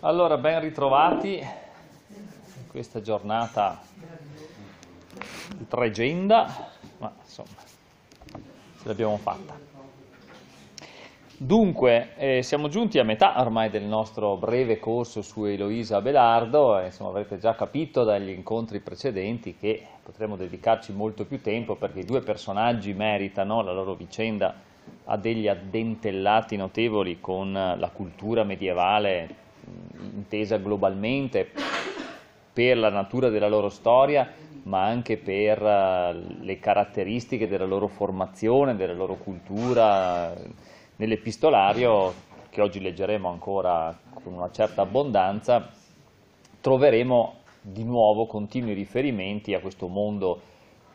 Allora, ben ritrovati in questa giornata di tregenda, ma insomma, ce l'abbiamo fatta. Dunque, eh, siamo giunti a metà ormai del nostro breve corso su Eloisa Belardo, e, insomma avrete già capito dagli incontri precedenti che potremo dedicarci molto più tempo perché i due personaggi meritano, la loro vicenda ha degli addentellati notevoli con la cultura medievale intesa globalmente per la natura della loro storia, ma anche per eh, le caratteristiche della loro formazione, della loro cultura. Nell'epistolario, che oggi leggeremo ancora con una certa abbondanza, troveremo di nuovo continui riferimenti a questo mondo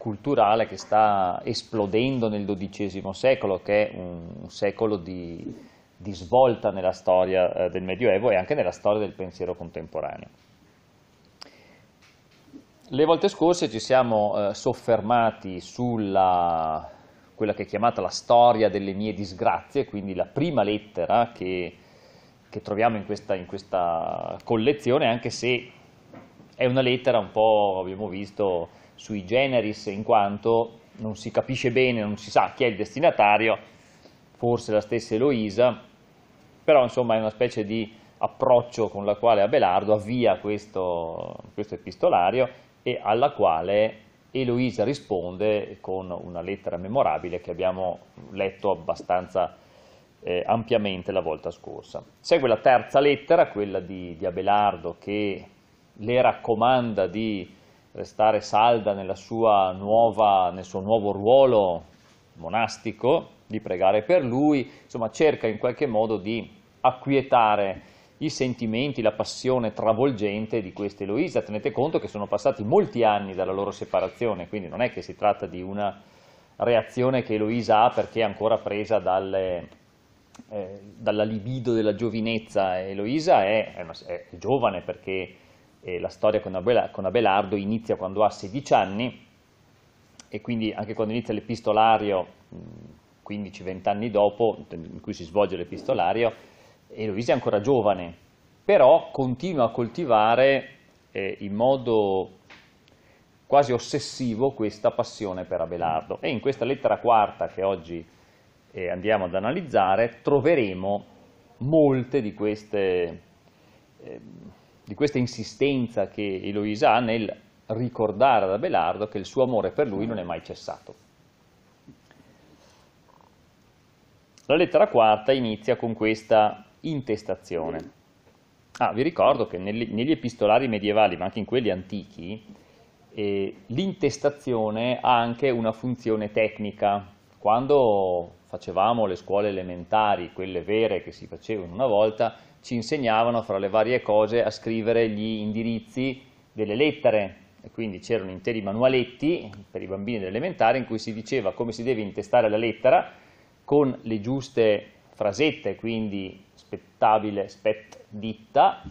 culturale che sta esplodendo nel XII secolo, che è un, secolo di, di svolta nella storia eh, del Medioevo e anche nella storia del pensiero contemporaneo. Le volte scorse ci siamo eh, soffermati sulla quella che è chiamata la storia delle mie disgrazie, quindi la prima lettera che, che troviamo in questa, in questa collezione, anche se è una lettera un po', abbiamo visto, sui generis in quanto non si capisce bene, non si sa chi è il destinatario, forse la stessa Eloisa, però insomma è una specie di approccio con la quale Abelardo avvia questo, questo epistolario e alla quale Eloisa risponde con una lettera memorabile che abbiamo letto abbastanza eh, ampiamente la volta scorsa. Segue la terza lettera, quella di, di Abelardo che le raccomanda di restare salda nuova, nel suo nuovo ruolo monastico, di pregare per lui, insomma cerca in qualche modo di acquietare i sentimenti, la passione travolgente di questa Eloisa. Tenete conto che sono passati molti anni dalla loro separazione, quindi non è che si tratta di una reazione che Eloisa ha perché è ancora presa dalle, eh, dalla libido della giovinezza. Eloisa è, è, una, è giovane perché eh, la storia con, Abela, con Abelardo inizia quando ha 16 anni e quindi anche quando inizia l'epistolario, 15-20 anni dopo, in cui si svolge l'epistolario, Eloise è ancora giovane, però continua a coltivare eh, in modo quasi ossessivo questa passione per Abelardo. E in questa lettera quarta che oggi eh, andiamo ad analizzare troveremo molte di queste... Eh, di questa insistenza che Eloisa ha nel ricordare ad Abelardo che il suo amore per lui non è mai cessato. La lettera quarta inizia con questa intestazione. Ah, vi ricordo che negli, negli epistolari medievali, ma anche in quelli antichi, eh, l'intestazione ha anche una funzione tecnica. Quando facevamo le scuole elementari, quelle vere che si facevano una volta, ci insegnavano fra le varie cose a scrivere gli indirizzi delle lettere e quindi c'erano interi manualetti per i bambini dell'elementare in cui si diceva come si deve intestare la lettera con le giuste frasette, quindi spettabile, spett ditta,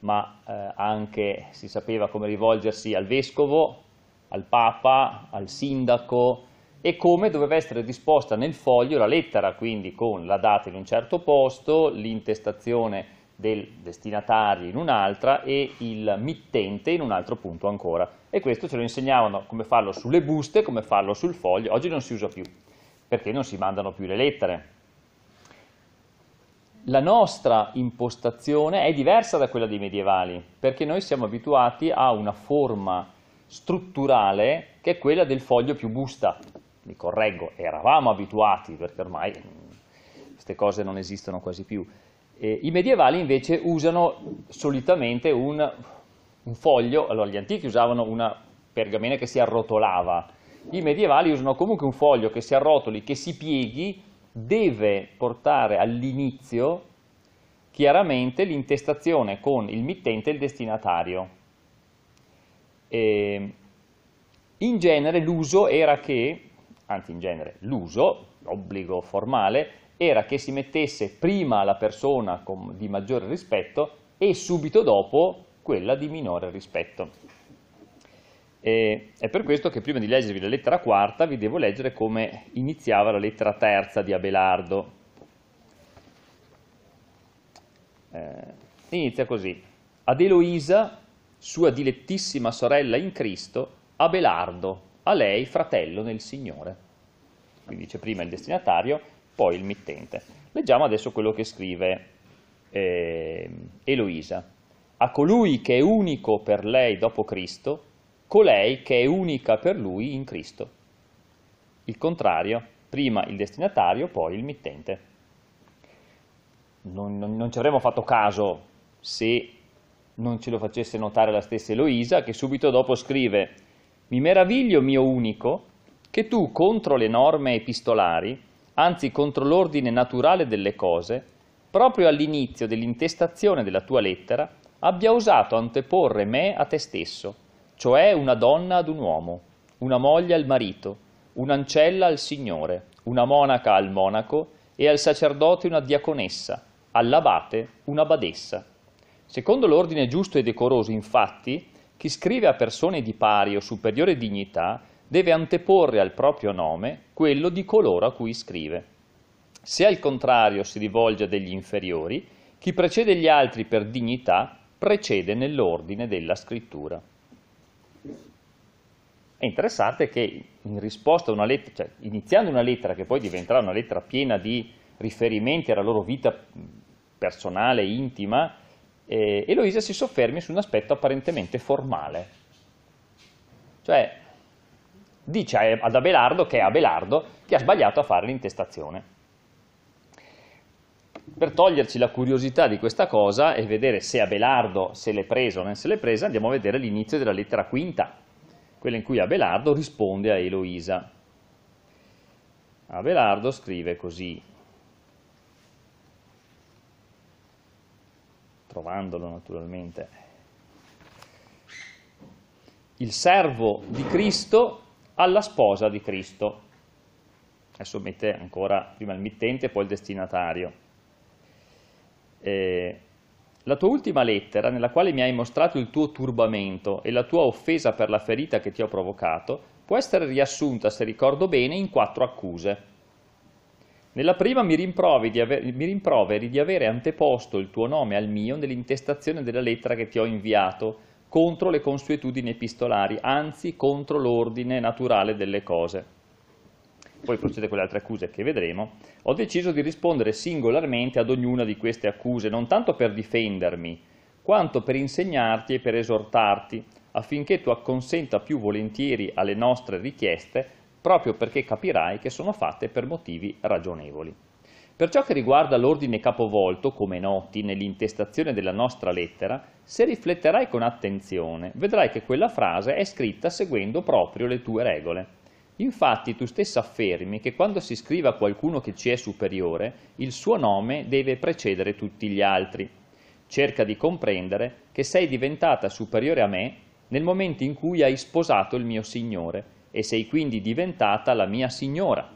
ma eh, anche si sapeva come rivolgersi al vescovo, al papa, al sindaco e come doveva essere disposta nel foglio la lettera, quindi con la data in un certo posto, l'intestazione del destinatario in un'altra e il mittente in un altro punto ancora. E questo ce lo insegnavano come farlo sulle buste, come farlo sul foglio, oggi non si usa più, perché non si mandano più le lettere. La nostra impostazione è diversa da quella dei medievali, perché noi siamo abituati a una forma strutturale che è quella del foglio più busta. Mi correggo, eravamo abituati, perché ormai mm, queste cose non esistono quasi più, eh, I medievali invece usano solitamente un, un foglio, allora gli antichi usavano una pergamena che si arrotolava, i medievali usano comunque un foglio che si arrotoli, che si pieghi, deve portare all'inizio chiaramente l'intestazione con il mittente e il destinatario. E in genere l'uso era che, anzi in genere l'uso, l'obbligo formale, era che si mettesse prima la persona con, di maggiore rispetto e subito dopo quella di minore rispetto. E, è per questo che prima di leggervi la lettera quarta vi devo leggere come iniziava la lettera terza di Abelardo. Eh, inizia così. Ad Eloisa, sua dilettissima sorella in Cristo, Abelardo, a lei fratello nel Signore. Quindi dice prima il destinatario, poi il mittente. Leggiamo adesso quello che scrive eh, Eloisa. A colui che è unico per lei dopo Cristo, colei che è unica per lui in Cristo. Il contrario, prima il destinatario, poi il mittente. Non, non, non ci avremmo fatto caso se non ce lo facesse notare la stessa Eloisa, che subito dopo scrive «Mi meraviglio, mio unico, che tu, contro le norme epistolari, anzi contro l'ordine naturale delle cose, proprio all'inizio dell'intestazione della tua lettera, abbia osato anteporre me a te stesso, cioè una donna ad un uomo, una moglie al marito, un'ancella al Signore, una monaca al monaco e al sacerdote una diaconessa, all'abate una badessa. Secondo l'ordine giusto e decoroso, infatti, chi scrive a persone di pari o superiore dignità deve anteporre al proprio nome quello di coloro a cui scrive. Se al contrario si rivolge a degli inferiori, chi precede gli altri per dignità precede nell'ordine della scrittura. È interessante che in risposta a una lettera, cioè iniziando una lettera che poi diventerà una lettera piena di riferimenti alla loro vita personale, intima, eh, Eloisa si soffermi su un aspetto apparentemente formale. Cioè, dice ad Abelardo che è Abelardo che ha sbagliato a fare l'intestazione. Per toglierci la curiosità di questa cosa e vedere se Abelardo se l'è presa o non se l'è presa, andiamo a vedere l'inizio della lettera quinta, quella in cui Abelardo risponde a Eloisa. Abelardo scrive così, trovandolo naturalmente. Il servo di Cristo alla sposa di Cristo. Adesso mette ancora prima il mittente e poi il destinatario. Eh, la tua ultima lettera, nella quale mi hai mostrato il tuo turbamento e la tua offesa per la ferita che ti ho provocato, può essere riassunta, se ricordo bene, in quattro accuse. Nella prima mi di aver, mi rimproveri di avere anteposto il tuo nome al mio nell'intestazione della lettera che ti ho inviato, contro le consuetudini epistolari, anzi contro l'ordine naturale delle cose. Poi procede con le altre accuse che vedremo. Ho deciso di rispondere singolarmente ad ognuna di queste accuse, non tanto per difendermi, quanto per insegnarti e per esortarti, affinché tu acconsenta più volentieri alle nostre richieste, proprio perché capirai che sono fatte per motivi ragionevoli. Per ciò che riguarda l'ordine capovolto, come noti nell'intestazione della nostra lettera, se rifletterai con attenzione, vedrai che quella frase è scritta seguendo proprio le tue regole. Infatti tu stessa affermi che quando si scrive a qualcuno che ci è superiore, il suo nome deve precedere tutti gli altri. Cerca di comprendere che sei diventata superiore a me nel momento in cui hai sposato il mio Signore e sei quindi diventata la mia Signora.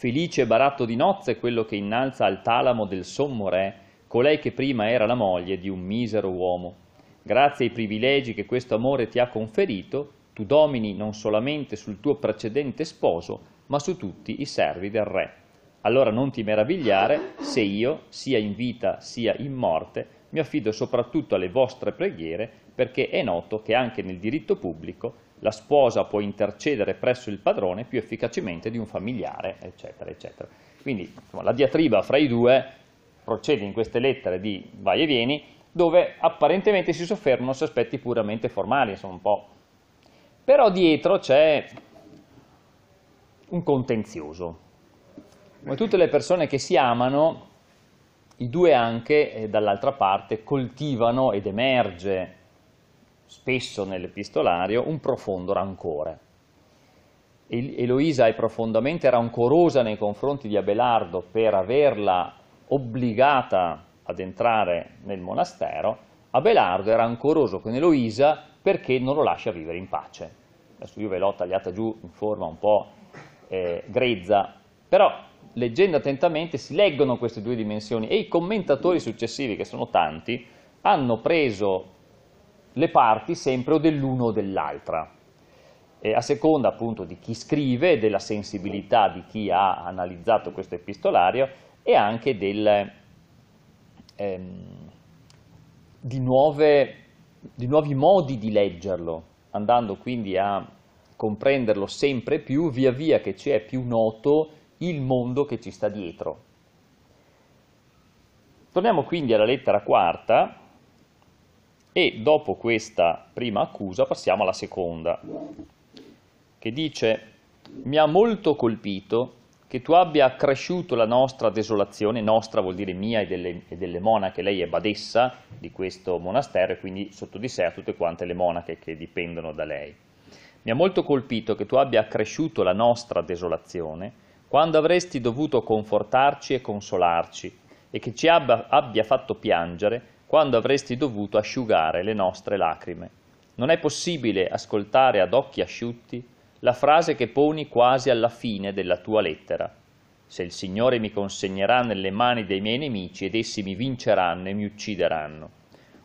Felice baratto di nozze quello che innalza al talamo del sommo re, colei che prima era la moglie di un misero uomo. Grazie ai privilegi che questo amore ti ha conferito, tu domini non solamente sul tuo precedente sposo, ma su tutti i servi del re. Allora non ti meravigliare se io, sia in vita sia in morte, mi affido soprattutto alle vostre preghiere, perché è noto che anche nel diritto pubblico la sposa può intercedere presso il padrone più efficacemente di un familiare, eccetera, eccetera. Quindi insomma, la diatriba fra i due procede in queste lettere di vai e vieni, dove apparentemente si soffermano su aspetti puramente formali, insomma un po'. Però dietro c'è un contenzioso. Come tutte le persone che si amano, i due anche eh, dall'altra parte coltivano ed emerge spesso nell'epistolario, un profondo rancore. Eloisa è profondamente rancorosa nei confronti di Abelardo per averla obbligata ad entrare nel monastero, Abelardo è rancoroso con Eloisa perché non lo lascia vivere in pace. Adesso io ve l'ho tagliata giù in forma un po' eh, grezza, però leggendo attentamente si leggono queste due dimensioni e i commentatori successivi, che sono tanti, hanno preso le parti sempre o dell'uno o dell'altra. Eh, a seconda appunto di chi scrive, della sensibilità di chi ha analizzato questo epistolario e anche del, ehm, di, nuove, di nuovi modi di leggerlo, andando quindi a comprenderlo sempre più via via che ci è più noto il mondo che ci sta dietro. Torniamo quindi alla lettera quarta, e dopo questa prima accusa passiamo alla seconda, che dice mi ha molto colpito che tu abbia accresciuto la nostra desolazione, nostra vuol dire mia e delle, e delle, monache, lei è badessa di questo monastero e quindi sotto di sé a tutte quante le monache che dipendono da lei. Mi ha molto colpito che tu abbia accresciuto la nostra desolazione quando avresti dovuto confortarci e consolarci e che ci abbia, abbia fatto piangere quando avresti dovuto asciugare le nostre lacrime. Non è possibile ascoltare ad occhi asciutti la frase che poni quasi alla fine della tua lettera. Se il Signore mi consegnerà nelle mani dei miei nemici ed essi mi vinceranno e mi uccideranno.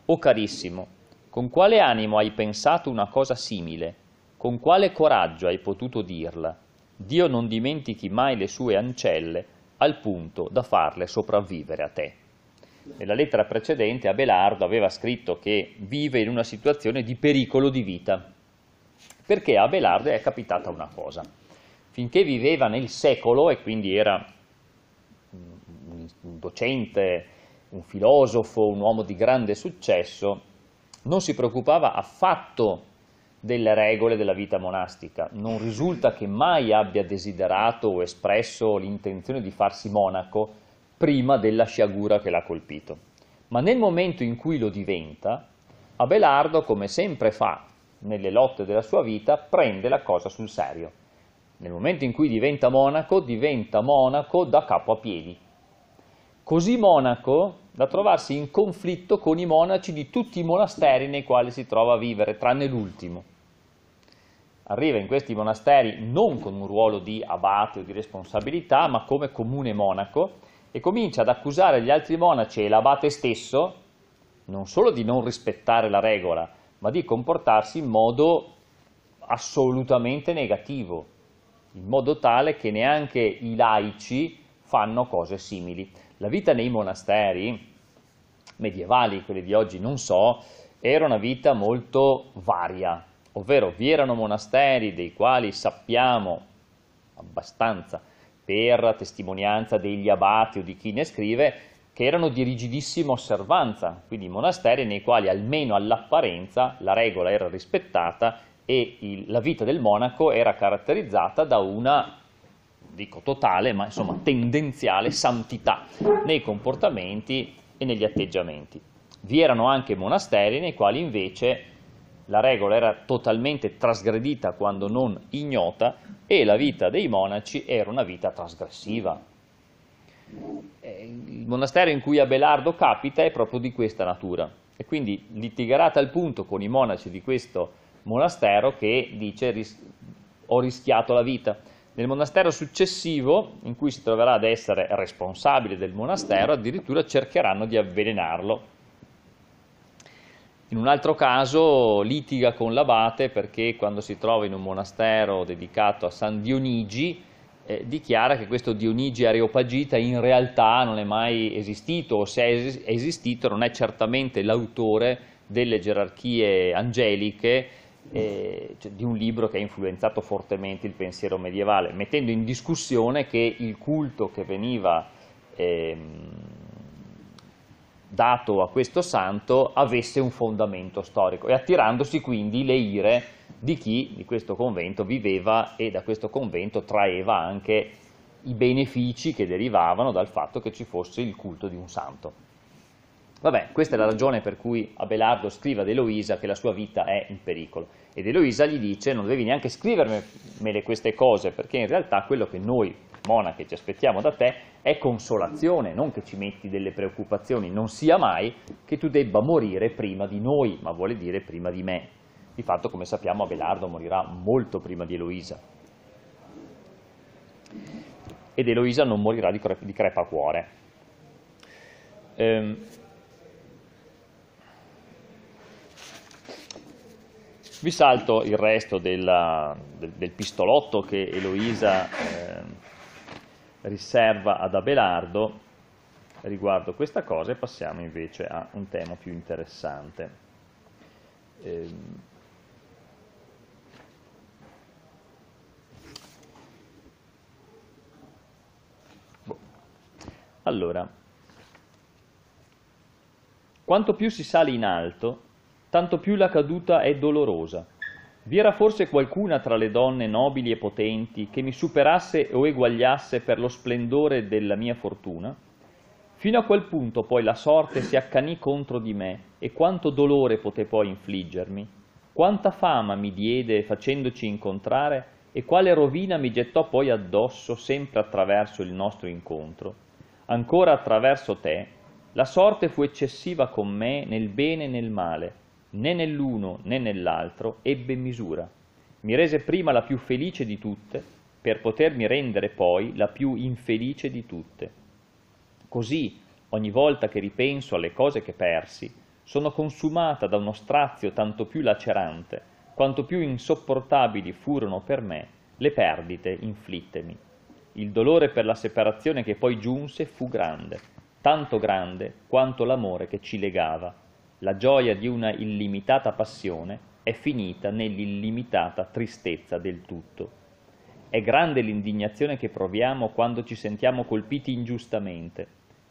O carissimo, con quale animo hai pensato una cosa simile? Con quale coraggio hai potuto dirla? Dio non dimentichi mai le sue ancelle al punto da farle sopravvivere a te nella lettera precedente Abelardo aveva scritto che vive in una situazione di pericolo di vita, perché a Abelardo è capitata una cosa. Finché viveva nel secolo e quindi era un docente, un filosofo, un uomo di grande successo, non si preoccupava affatto delle regole della vita monastica. Non risulta che mai abbia desiderato o espresso l'intenzione di farsi monaco, prima della sciagura che l'ha colpito. Ma nel momento in cui lo diventa, Abelardo, come sempre fa nelle lotte della sua vita, prende la cosa sul serio. Nel momento in cui diventa monaco, diventa monaco da capo a piedi. Così monaco da trovarsi in conflitto con i monaci di tutti i monasteri nei quali si trova a vivere, tranne l'ultimo. Arriva in questi monasteri non con un ruolo di abate o di responsabilità, ma come comune monaco, e comincia ad accusare gli altri monaci e l'abate stesso non solo di non rispettare la regola, ma di comportarsi in modo assolutamente negativo, in modo tale che neanche i laici fanno cose simili. La vita nei monasteri medievali, quelli di oggi non so, era una vita molto varia, ovvero vi erano monasteri dei quali sappiamo abbastanza per testimonianza degli abati o di chi ne scrive, che erano di rigidissima osservanza, quindi monasteri nei quali almeno all'apparenza la regola era rispettata e il, la vita del monaco era caratterizzata da una, dico totale, ma insomma tendenziale santità nei comportamenti e negli atteggiamenti. Vi erano anche monasteri nei quali invece la regola era totalmente trasgredita quando non ignota e la vita dei monaci era una vita trasgressiva. Eh, il monastero in cui Abelardo capita è proprio di questa natura e quindi litigherà a tal punto con i monaci di questo monastero che dice ho rischiato la vita. Nel monastero successivo, in cui si troverà ad essere responsabile del monastero, addirittura cercheranno di avvelenarlo in un altro caso litiga con l'abate perché quando si trova in un monastero dedicato a San Dionigi eh, dichiara che questo Dionigi Areopagita in realtà non è mai esistito o se è esistito non è certamente l'autore delle gerarchie angeliche eh, cioè, di un libro che ha influenzato fortemente il pensiero medievale, mettendo in discussione che il culto che veniva... Ehm, dato a questo santo avesse un fondamento storico e attirandosi quindi le ire di chi di questo convento viveva e da questo convento traeva anche i benefici che derivavano dal fatto che ci fosse il culto di un santo. Vabbè, questa è la ragione per cui Abelardo scrive ad Eloisa che la sua vita è in pericolo. Ed Eloisa gli dice non devi neanche scrivermele queste cose, perché in realtà quello che noi Mona, che ci aspettiamo da te, è consolazione, non che ci metti delle preoccupazioni, non sia mai che tu debba morire prima di noi, ma vuole dire prima di me. Di fatto, come sappiamo, Abelardo morirà molto prima di Eloisa. Ed Eloisa non morirà di, cre- di crepa cuore. Ehm. Vi salto il resto della, del, del, pistolotto che Eloisa eh, riserva ad Abelardo riguardo questa cosa e passiamo invece a un tema più interessante. Ehm, boh. Allora, quanto più si sale in alto, tanto più la caduta è dolorosa vi era forse qualcuna tra le donne nobili e potenti che mi superasse o eguagliasse per lo splendore della mia fortuna? Fino a quel punto poi la sorte si accanì contro di me e quanto dolore poté poi infliggermi, quanta fama mi diede facendoci incontrare e quale rovina mi gettò poi addosso sempre attraverso il nostro incontro. Ancora attraverso te, la sorte fu eccessiva con me nel bene e nel male, né nell'uno né nell'altro ebbe misura. Mi rese prima la più felice di tutte, per potermi rendere poi la più infelice di tutte. Così, ogni volta che ripenso alle cose che persi, sono consumata da uno strazio tanto più lacerante, quanto più insopportabili furono per me le perdite inflittemi. Il dolore per la separazione che poi giunse fu grande, tanto grande quanto l'amore che ci legava la gioia di una illimitata passione è finita nell'illimitata tristezza del tutto. È grande l'indignazione che proviamo quando ci sentiamo colpiti ingiustamente.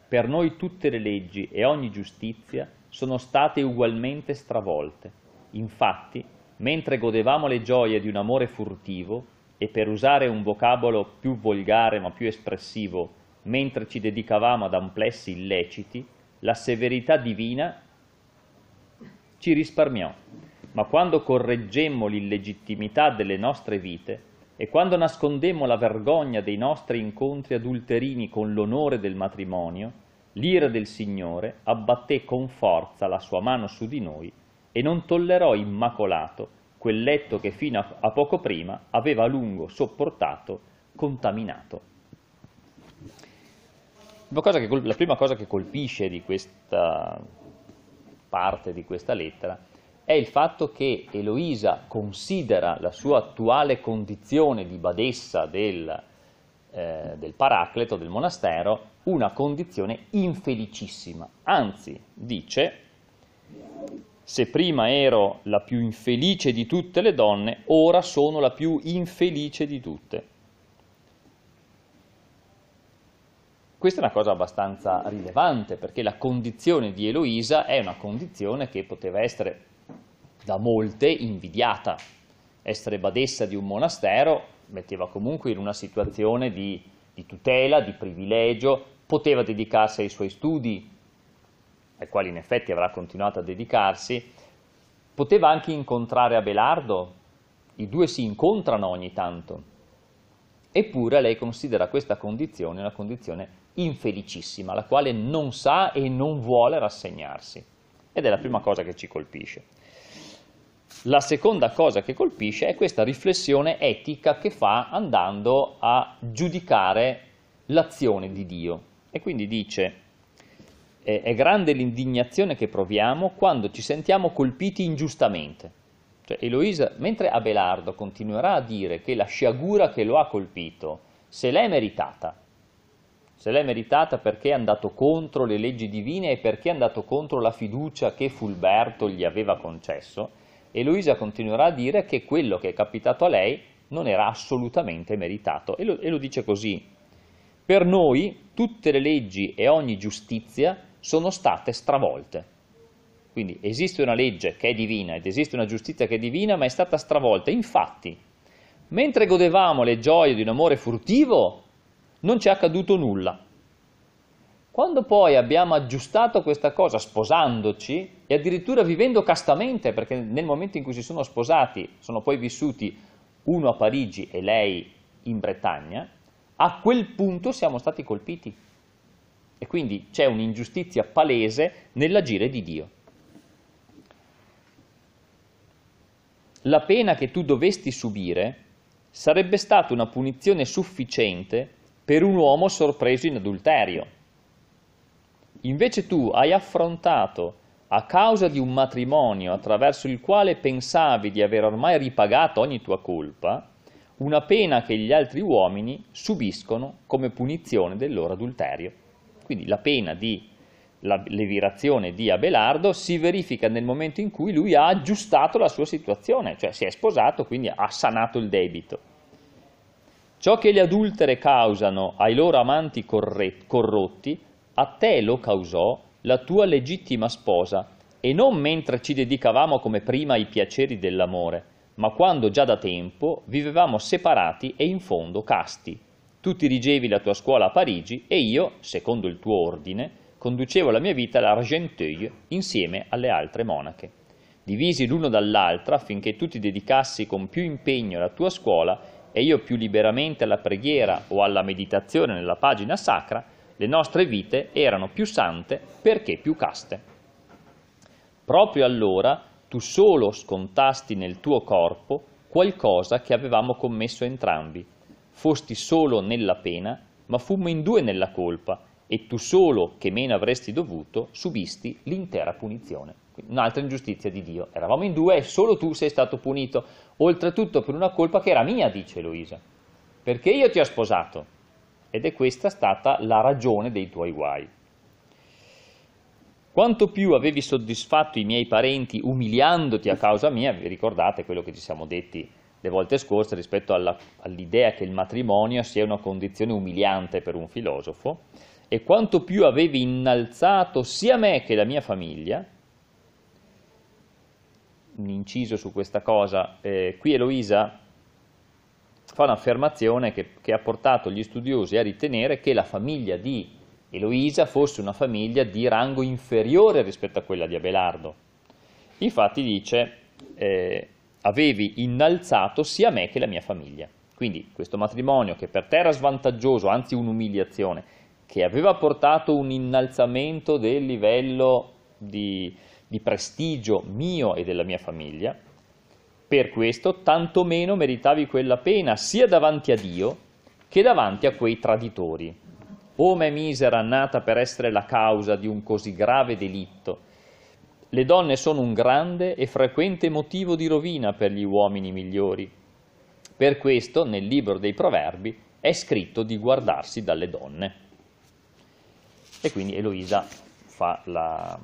Per noi tutte le leggi e ogni giustizia sono state ugualmente stravolte. Infatti, mentre godevamo le gioie di un amore furtivo, e per usare un vocabolo più volgare ma più espressivo, mentre ci dedicavamo ad amplessi illeciti, la severità divina ci risparmiò, ma quando correggemmo l'illegittimità delle nostre vite e quando nascondemmo la vergogna dei nostri incontri adulterini con l'onore del matrimonio, l'ira del Signore abbatté con forza la sua mano su di noi e non tollerò immacolato quel letto che fino a poco prima aveva a lungo sopportato, contaminato. la prima cosa che colpisce di questa parte di questa lettera, è il fatto che Eloisa considera la sua attuale condizione di badessa del, eh, del Paracleto, del monastero, una condizione infelicissima. Anzi, dice, se prima ero la più infelice di tutte le donne, ora sono la più infelice di tutte. Questa è una cosa abbastanza rilevante perché la condizione di Eloisa è una condizione che poteva essere da molte invidiata. Essere badessa di un monastero metteva comunque in una situazione di, di tutela, di privilegio, poteva dedicarsi ai suoi studi, ai quali in effetti avrà continuato a dedicarsi, poteva anche incontrare Abelardo, i due si incontrano ogni tanto, eppure lei considera questa condizione una condizione infelicissima, la quale non sa e non vuole rassegnarsi. Ed è la prima cosa che ci colpisce. La seconda cosa che colpisce è questa riflessione etica che fa andando a giudicare l'azione di Dio. E quindi dice, è grande l'indignazione che proviamo quando ci sentiamo colpiti ingiustamente. Cioè, Eloisa, mentre Abelardo continuerà a dire che la sciagura che lo ha colpito se l'è meritata, se l'è meritata perché è andato contro le leggi divine e perché è andato contro la fiducia che Fulberto gli aveva concesso e Luisa continuerà a dire che quello che è capitato a lei non era assolutamente meritato e lo, e lo dice così. Per noi tutte le leggi e ogni giustizia sono state stravolte. Quindi esiste una legge che è divina ed esiste una giustizia che è divina, ma è stata stravolta. Infatti, mentre godevamo le gioie di un amore furtivo, non ci è accaduto nulla. Quando poi abbiamo aggiustato questa cosa sposandoci e addirittura vivendo castamente, perché nel momento in cui si sono sposati sono poi vissuti uno a Parigi e lei in Bretagna, a quel punto siamo stati colpiti. E quindi c'è un'ingiustizia palese nell'agire di Dio. La pena che tu dovesti subire sarebbe stata una punizione sufficiente per un uomo sorpreso in adulterio. Invece tu hai affrontato, a causa di un matrimonio attraverso il quale pensavi di aver ormai ripagato ogni tua colpa, una pena che gli altri uomini subiscono come punizione del loro adulterio. Quindi la pena di la levirazione di Abelardo si verifica nel momento in cui lui ha aggiustato la sua situazione, cioè si è sposato, quindi ha sanato il debito. Ciò che le adultere causano ai loro amanti corrotti, a te lo causò la tua legittima sposa, e non mentre ci dedicavamo come prima ai piaceri dell'amore, ma quando già da tempo vivevamo separati e in fondo casti. Tu dirigevi la tua scuola a Parigi e io, secondo il tuo ordine, conducevo la mia vita all'Argenteuil insieme alle altre monache. Divisi l'uno dall'altra affinché tu ti dedicassi con più impegno alla tua scuola e io più liberamente alla preghiera o alla meditazione nella pagina sacra, le nostre vite erano più sante perché più caste. Proprio allora tu solo scontasti nel tuo corpo qualcosa che avevamo commesso entrambi. Fosti solo nella pena, ma fummo in due nella colpa, e tu solo, che meno avresti dovuto, subisti l'intera punizione. un'altra ingiustizia di Dio. Eravamo in due e solo tu sei stato punito oltretutto per una colpa che era mia, dice Eloisa, perché io ti ho sposato ed è questa stata la ragione dei tuoi guai. Quanto più avevi soddisfatto i miei parenti umiliandoti a causa mia, vi ricordate quello che ci siamo detti le volte scorse rispetto all'idea all che il matrimonio sia una condizione umiliante per un filosofo, e quanto più avevi innalzato sia me che la mia famiglia, un inciso su questa cosa, eh, qui Eloisa fa un'affermazione che, che, ha portato gli studiosi a ritenere che la famiglia di Eloisa fosse una famiglia di rango inferiore rispetto a quella di Abelardo. Infatti dice, eh, avevi innalzato sia me che la mia famiglia. Quindi questo matrimonio che per te era svantaggioso, anzi un'umiliazione, che aveva portato un innalzamento del livello di, di prestigio mio e della mia famiglia, per questo tantomeno meritavi quella pena sia davanti a Dio che davanti a quei traditori. O me misera nata per essere la causa di un così grave delitto. Le donne sono un grande e frequente motivo di rovina per gli uomini migliori. Per questo nel libro dei proverbi è scritto di guardarsi dalle donne. E quindi Eloisa fa la,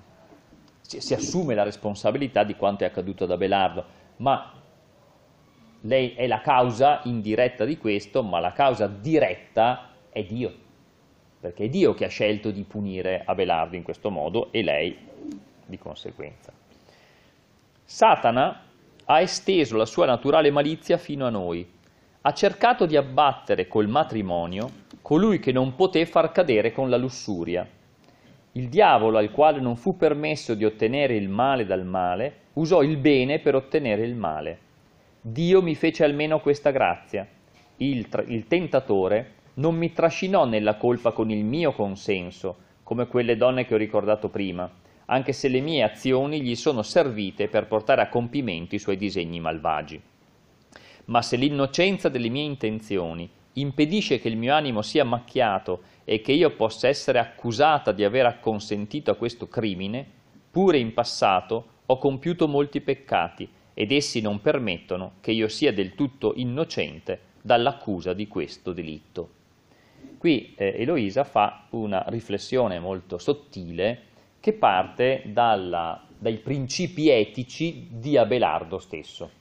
si assume la responsabilità di quanto è accaduto ad Abelardo, ma lei è la causa indiretta di questo, ma la causa diretta è Dio, perché è Dio che ha scelto di punire Abelardo in questo modo e lei di conseguenza. Satana ha esteso la sua naturale malizia fino a noi, ha cercato di abbattere col matrimonio colui che non poté far cadere con la lussuria il diavolo, al quale non fu permesso di ottenere il male dal male, usò il bene per ottenere il male. Dio mi fece almeno questa grazia. Il, il tentatore non mi trascinò nella colpa con il mio consenso, come quelle donne che ho ricordato prima, anche se le mie azioni gli sono servite per portare a compimento i suoi disegni malvagi. Ma se l'innocenza delle mie intenzioni impedisce che il mio animo sia macchiato e che io possa essere accusata di aver acconsentito a questo crimine, pure in passato ho compiuto molti peccati ed essi non permettono che io sia del tutto innocente dall'accusa di questo delitto. Qui eh, Eloisa fa una riflessione molto sottile che parte dalla, dai principi etici di Abelardo stesso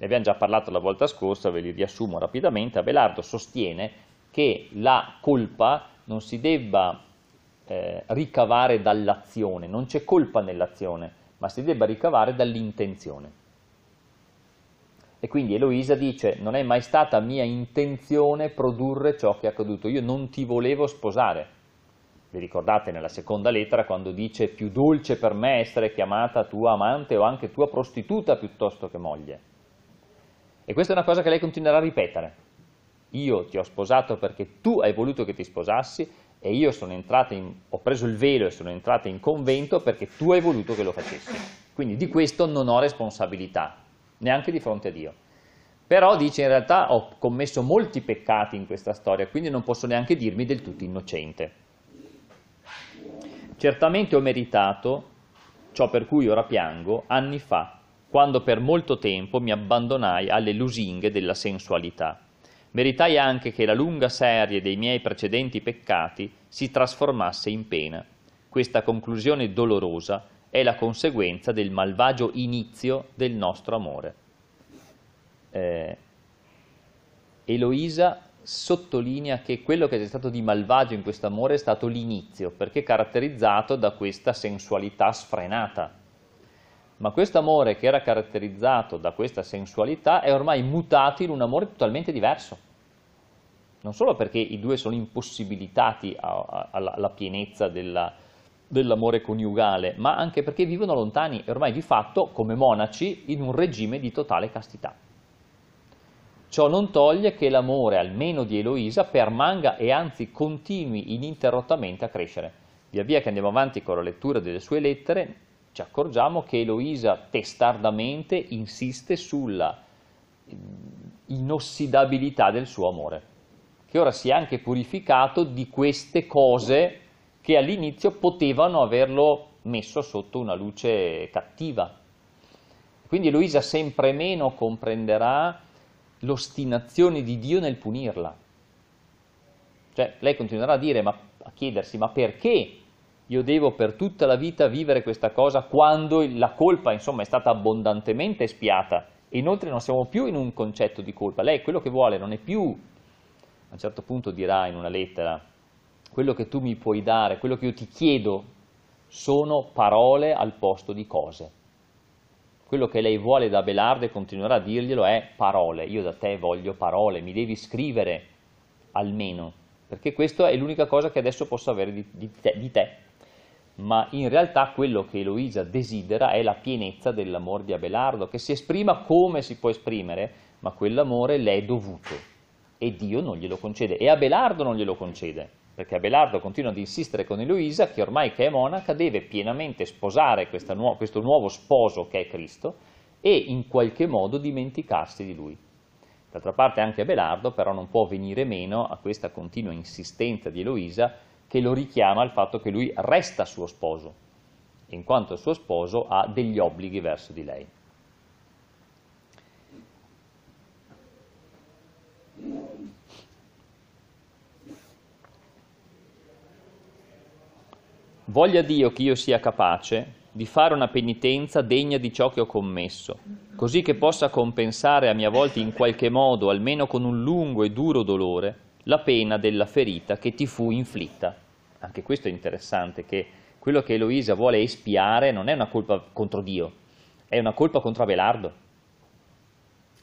ne abbiamo già parlato la volta scorsa, ve li riassumo rapidamente, Abelardo sostiene che la colpa non si debba eh, ricavare dall'azione, non c'è colpa nell'azione, ma si debba ricavare dall'intenzione. E quindi Eloisa dice, non è mai stata mia intenzione produrre ciò che è accaduto, io non ti volevo sposare. Vi ricordate nella seconda lettera quando dice più dolce per me essere chiamata tua amante o anche tua prostituta piuttosto che moglie? E questa è una cosa che lei continuerà a ripetere. Io ti ho sposato perché tu hai voluto che ti sposassi e io sono entrata in, ho preso il velo e sono entrata in convento perché tu hai voluto che lo facessi. Quindi di questo non ho responsabilità, neanche di fronte a Dio. Però dice in realtà ho commesso molti peccati in questa storia, quindi non posso neanche dirmi del tutto innocente. Certamente ho meritato ciò per cui ora piango anni fa quando per molto tempo mi abbandonai alle lusinghe della sensualità. Meritai anche che la lunga serie dei miei precedenti peccati si trasformasse in pena. Questa conclusione dolorosa è la conseguenza del malvagio inizio del nostro amore. Eh, Eloisa sottolinea che quello che c'è stato di malvagio in questo amore è stato l'inizio, perché caratterizzato da questa sensualità sfrenata, ma questo amore che era caratterizzato da questa sensualità è ormai mutato in un amore totalmente diverso. Non solo perché i due sono impossibilitati a, a, alla, alla, pienezza della, dell'amore coniugale, ma anche perché vivono lontani e ormai di fatto, come monaci, in un regime di totale castità. Ciò non toglie che l'amore, almeno di Eloisa, permanga e anzi continui ininterrottamente a crescere. Via via che andiamo avanti con la lettura delle sue lettere, ci accorgiamo che Eloisa testardamente insiste sulla inossidabilità del suo amore, che ora si è anche purificato di queste cose che all'inizio potevano averlo messo sotto una luce cattiva. Quindi Eloisa sempre meno comprenderà l'ostinazione di Dio nel punirla. Cioè, lei continuerà a dire, ma, a chiedersi, ma perché io devo per tutta la vita vivere questa cosa quando la colpa insomma è stata abbondantemente espiata e inoltre non siamo più in un concetto di colpa, lei quello che vuole non è più, a un certo punto dirà in una lettera, quello che tu mi puoi dare, quello che io ti chiedo sono parole al posto di cose. Quello che lei vuole da Belarde continuerà a dirglielo è parole, io da te voglio parole, mi devi scrivere almeno, perché questa è l'unica cosa che adesso posso avere di, di te. Di te ma in realtà quello che Eloisa desidera è la pienezza dell'amore di Abelardo, che si esprima come si può esprimere, ma quell'amore le è dovuto e Dio non glielo concede e Abelardo non glielo concede, perché Abelardo continua ad insistere con Eloisa che ormai che è monaca deve pienamente sposare nu- questo nuovo sposo che è Cristo e in qualche modo dimenticarsi di lui. D'altra parte anche Abelardo però non può venire meno a questa continua insistenza di Eloisa che lo richiama al fatto che lui resta suo sposo, in quanto suo sposo ha degli obblighi verso di lei. Voglia Dio che io sia capace di fare una penitenza degna di ciò che ho commesso, così che possa compensare a mia volta in qualche modo, almeno con un lungo e duro dolore, la pena della ferita che ti fu inflitta. Anche questo è interessante, che quello che Eloisa vuole espiare non è una colpa contro Dio, è una colpa contro Abelardo.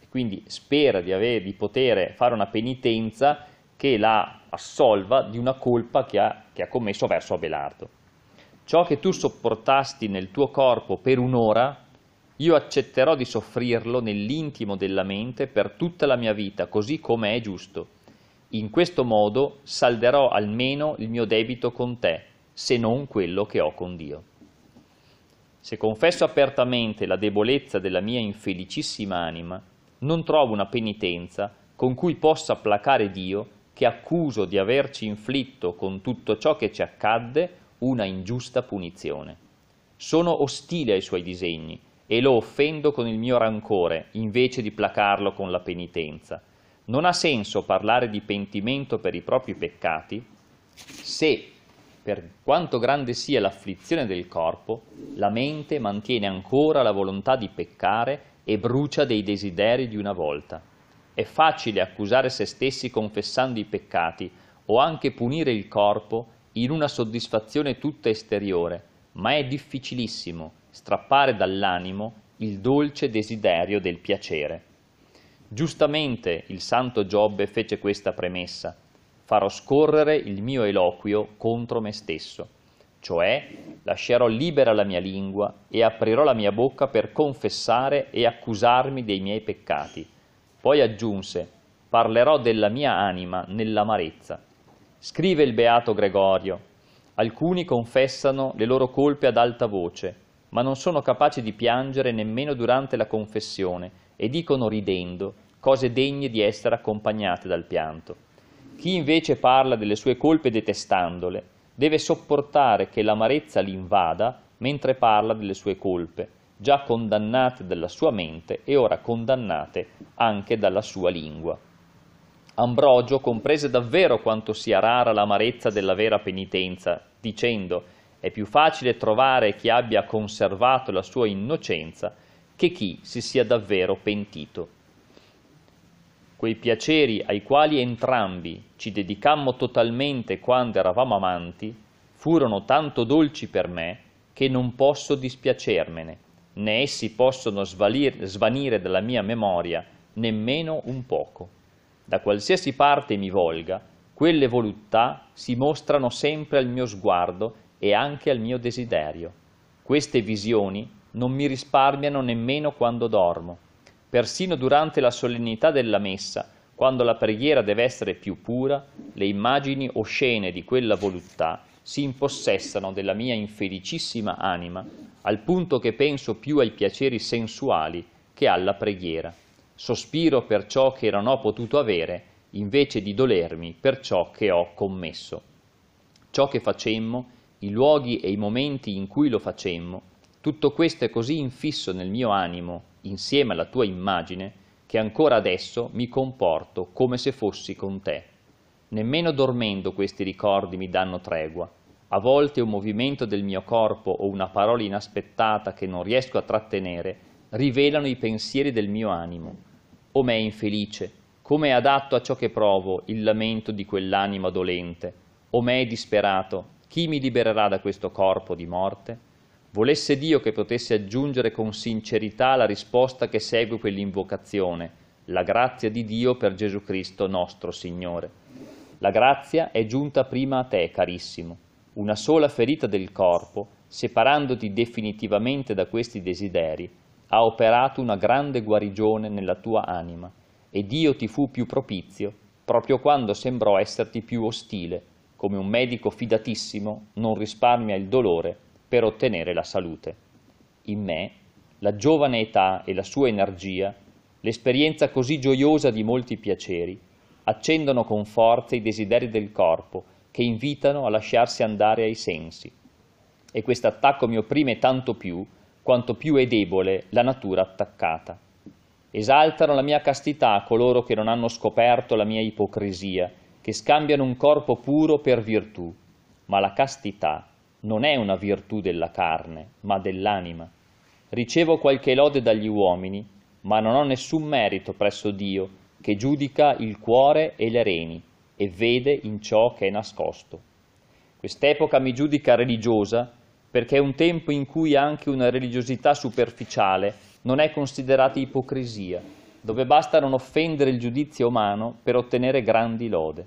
quindi spera di, avere, di poter fare una penitenza che la assolva di una colpa che ha, che ha commesso verso Abelardo. Ciò che tu sopportasti nel tuo corpo per un'ora, io accetterò di soffrirlo nell'intimo della mente per tutta la mia vita, così come è giusto in questo modo salderò almeno il mio debito con te, se non quello che ho con Dio. Se confesso apertamente la debolezza della mia infelicissima anima, non trovo una penitenza con cui possa placare Dio che accuso di averci inflitto con tutto ciò che ci accadde una ingiusta punizione. Sono ostile ai suoi disegni e lo offendo con il mio rancore invece di placarlo con la penitenza non ha senso parlare di pentimento per i propri peccati se, per quanto grande sia l'afflizione del corpo, la mente mantiene ancora la volontà di peccare e brucia dei desideri di una volta. È facile accusare se stessi confessando i peccati o anche punire il corpo in una soddisfazione tutta esteriore, ma è difficilissimo strappare dall'animo il dolce desiderio del piacere. Giustamente il santo Giobbe fece questa premessa, farò scorrere il mio eloquio contro me stesso, cioè lascerò libera la mia lingua e aprirò la mia bocca per confessare e accusarmi dei miei peccati. Poi aggiunse, parlerò della mia anima nell'amarezza. Scrive il beato Gregorio, alcuni confessano le loro colpe ad alta voce, ma non sono capaci di piangere nemmeno durante la confessione, e dicono ridendo cose degne di essere accompagnate dal pianto. Chi invece parla delle sue colpe detestandole deve sopportare che l'amarezza l'invada mentre parla delle sue colpe, già condannate dalla sua mente e ora condannate anche dalla sua lingua. Ambrogio comprese davvero quanto sia rara l'amarezza della vera penitenza, dicendo è più facile trovare chi abbia conservato la sua innocenza che chi si sia davvero pentito. Quei piaceri ai quali entrambi ci dedicammo totalmente quando eravamo amanti furono tanto dolci per me che non posso dispiacermene, né essi possono svalir, svanire dalla mia memoria nemmeno un poco. Da qualsiasi parte mi volga, quelle voluttà si mostrano sempre al mio sguardo e anche al mio desiderio. Queste visioni non mi risparmiano nemmeno quando dormo, persino durante la solennità della messa, quando la preghiera deve essere più pura, le immagini oscene di quella voluttà si impossessano della mia infelicissima anima, al punto che penso più ai piaceri sensuali che alla preghiera. Sospiro per ciò che non ho potuto avere, invece di dolermi per ciò che ho commesso. Ciò che facemmo, i luoghi e i momenti in cui lo facemmo, tutto questo è così infisso nel mio animo, insieme alla tua immagine, che ancora adesso mi comporto come se fossi con te. Nemmeno dormendo questi ricordi mi danno tregua. A volte un movimento del mio corpo o una parola inaspettata che non riesco a trattenere rivelano i pensieri del mio animo. O me infelice, come è adatto a ciò che provo il lamento di quell'anima dolente? O me disperato, chi mi libererà da questo corpo di morte? Volesse Dio che potesse aggiungere con sincerità la risposta che segue quell'invocazione, la grazia di Dio per Gesù Cristo nostro Signore. La grazia è giunta prima a te, carissimo. Una sola ferita del corpo, separandoti definitivamente da questi desideri, ha operato una grande guarigione nella tua anima e Dio ti fu più propizio proprio quando sembrò esserti più ostile, come un medico fidatissimo non risparmia il dolore per ottenere la salute. In me, la giovane età e la sua energia, l'esperienza così gioiosa di molti piaceri, accendono con forza i desideri del corpo che invitano a lasciarsi andare ai sensi. E questo attacco mi opprime tanto più quanto più è debole la natura attaccata. Esaltano la mia castità coloro che non hanno scoperto la mia ipocrisia, che scambiano un corpo puro per virtù, ma la castità non è una virtù della carne, ma dell'anima. Ricevo qualche lode dagli uomini, ma non ho nessun merito presso Dio, che giudica il cuore e le reni, e vede in ciò che è nascosto. Quest'epoca mi giudica religiosa, perché è un tempo in cui anche una religiosità superficiale non è considerata ipocrisia, dove basta non offendere il giudizio umano per ottenere grandi lode.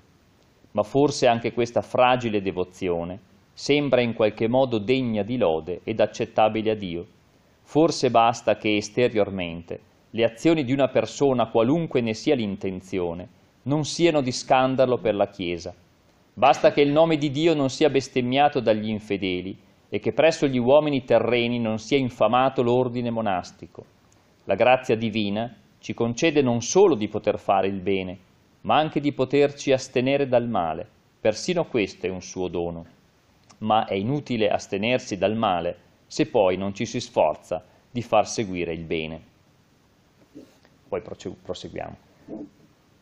Ma forse anche questa fragile devozione sembra in qualche modo degna di lode ed accettabile a Dio. Forse basta che esteriormente le azioni di una persona, qualunque ne sia l'intenzione, non siano di scandalo per la Chiesa. Basta che il nome di Dio non sia bestemmiato dagli infedeli e che presso gli uomini terreni non sia infamato l'ordine monastico. La grazia divina ci concede non solo di poter fare il bene, ma anche di poterci astenere dal male. Persino questo è un suo dono ma è inutile astenersi dal male se poi non ci si sforza di far seguire il bene. Poi proseguiamo.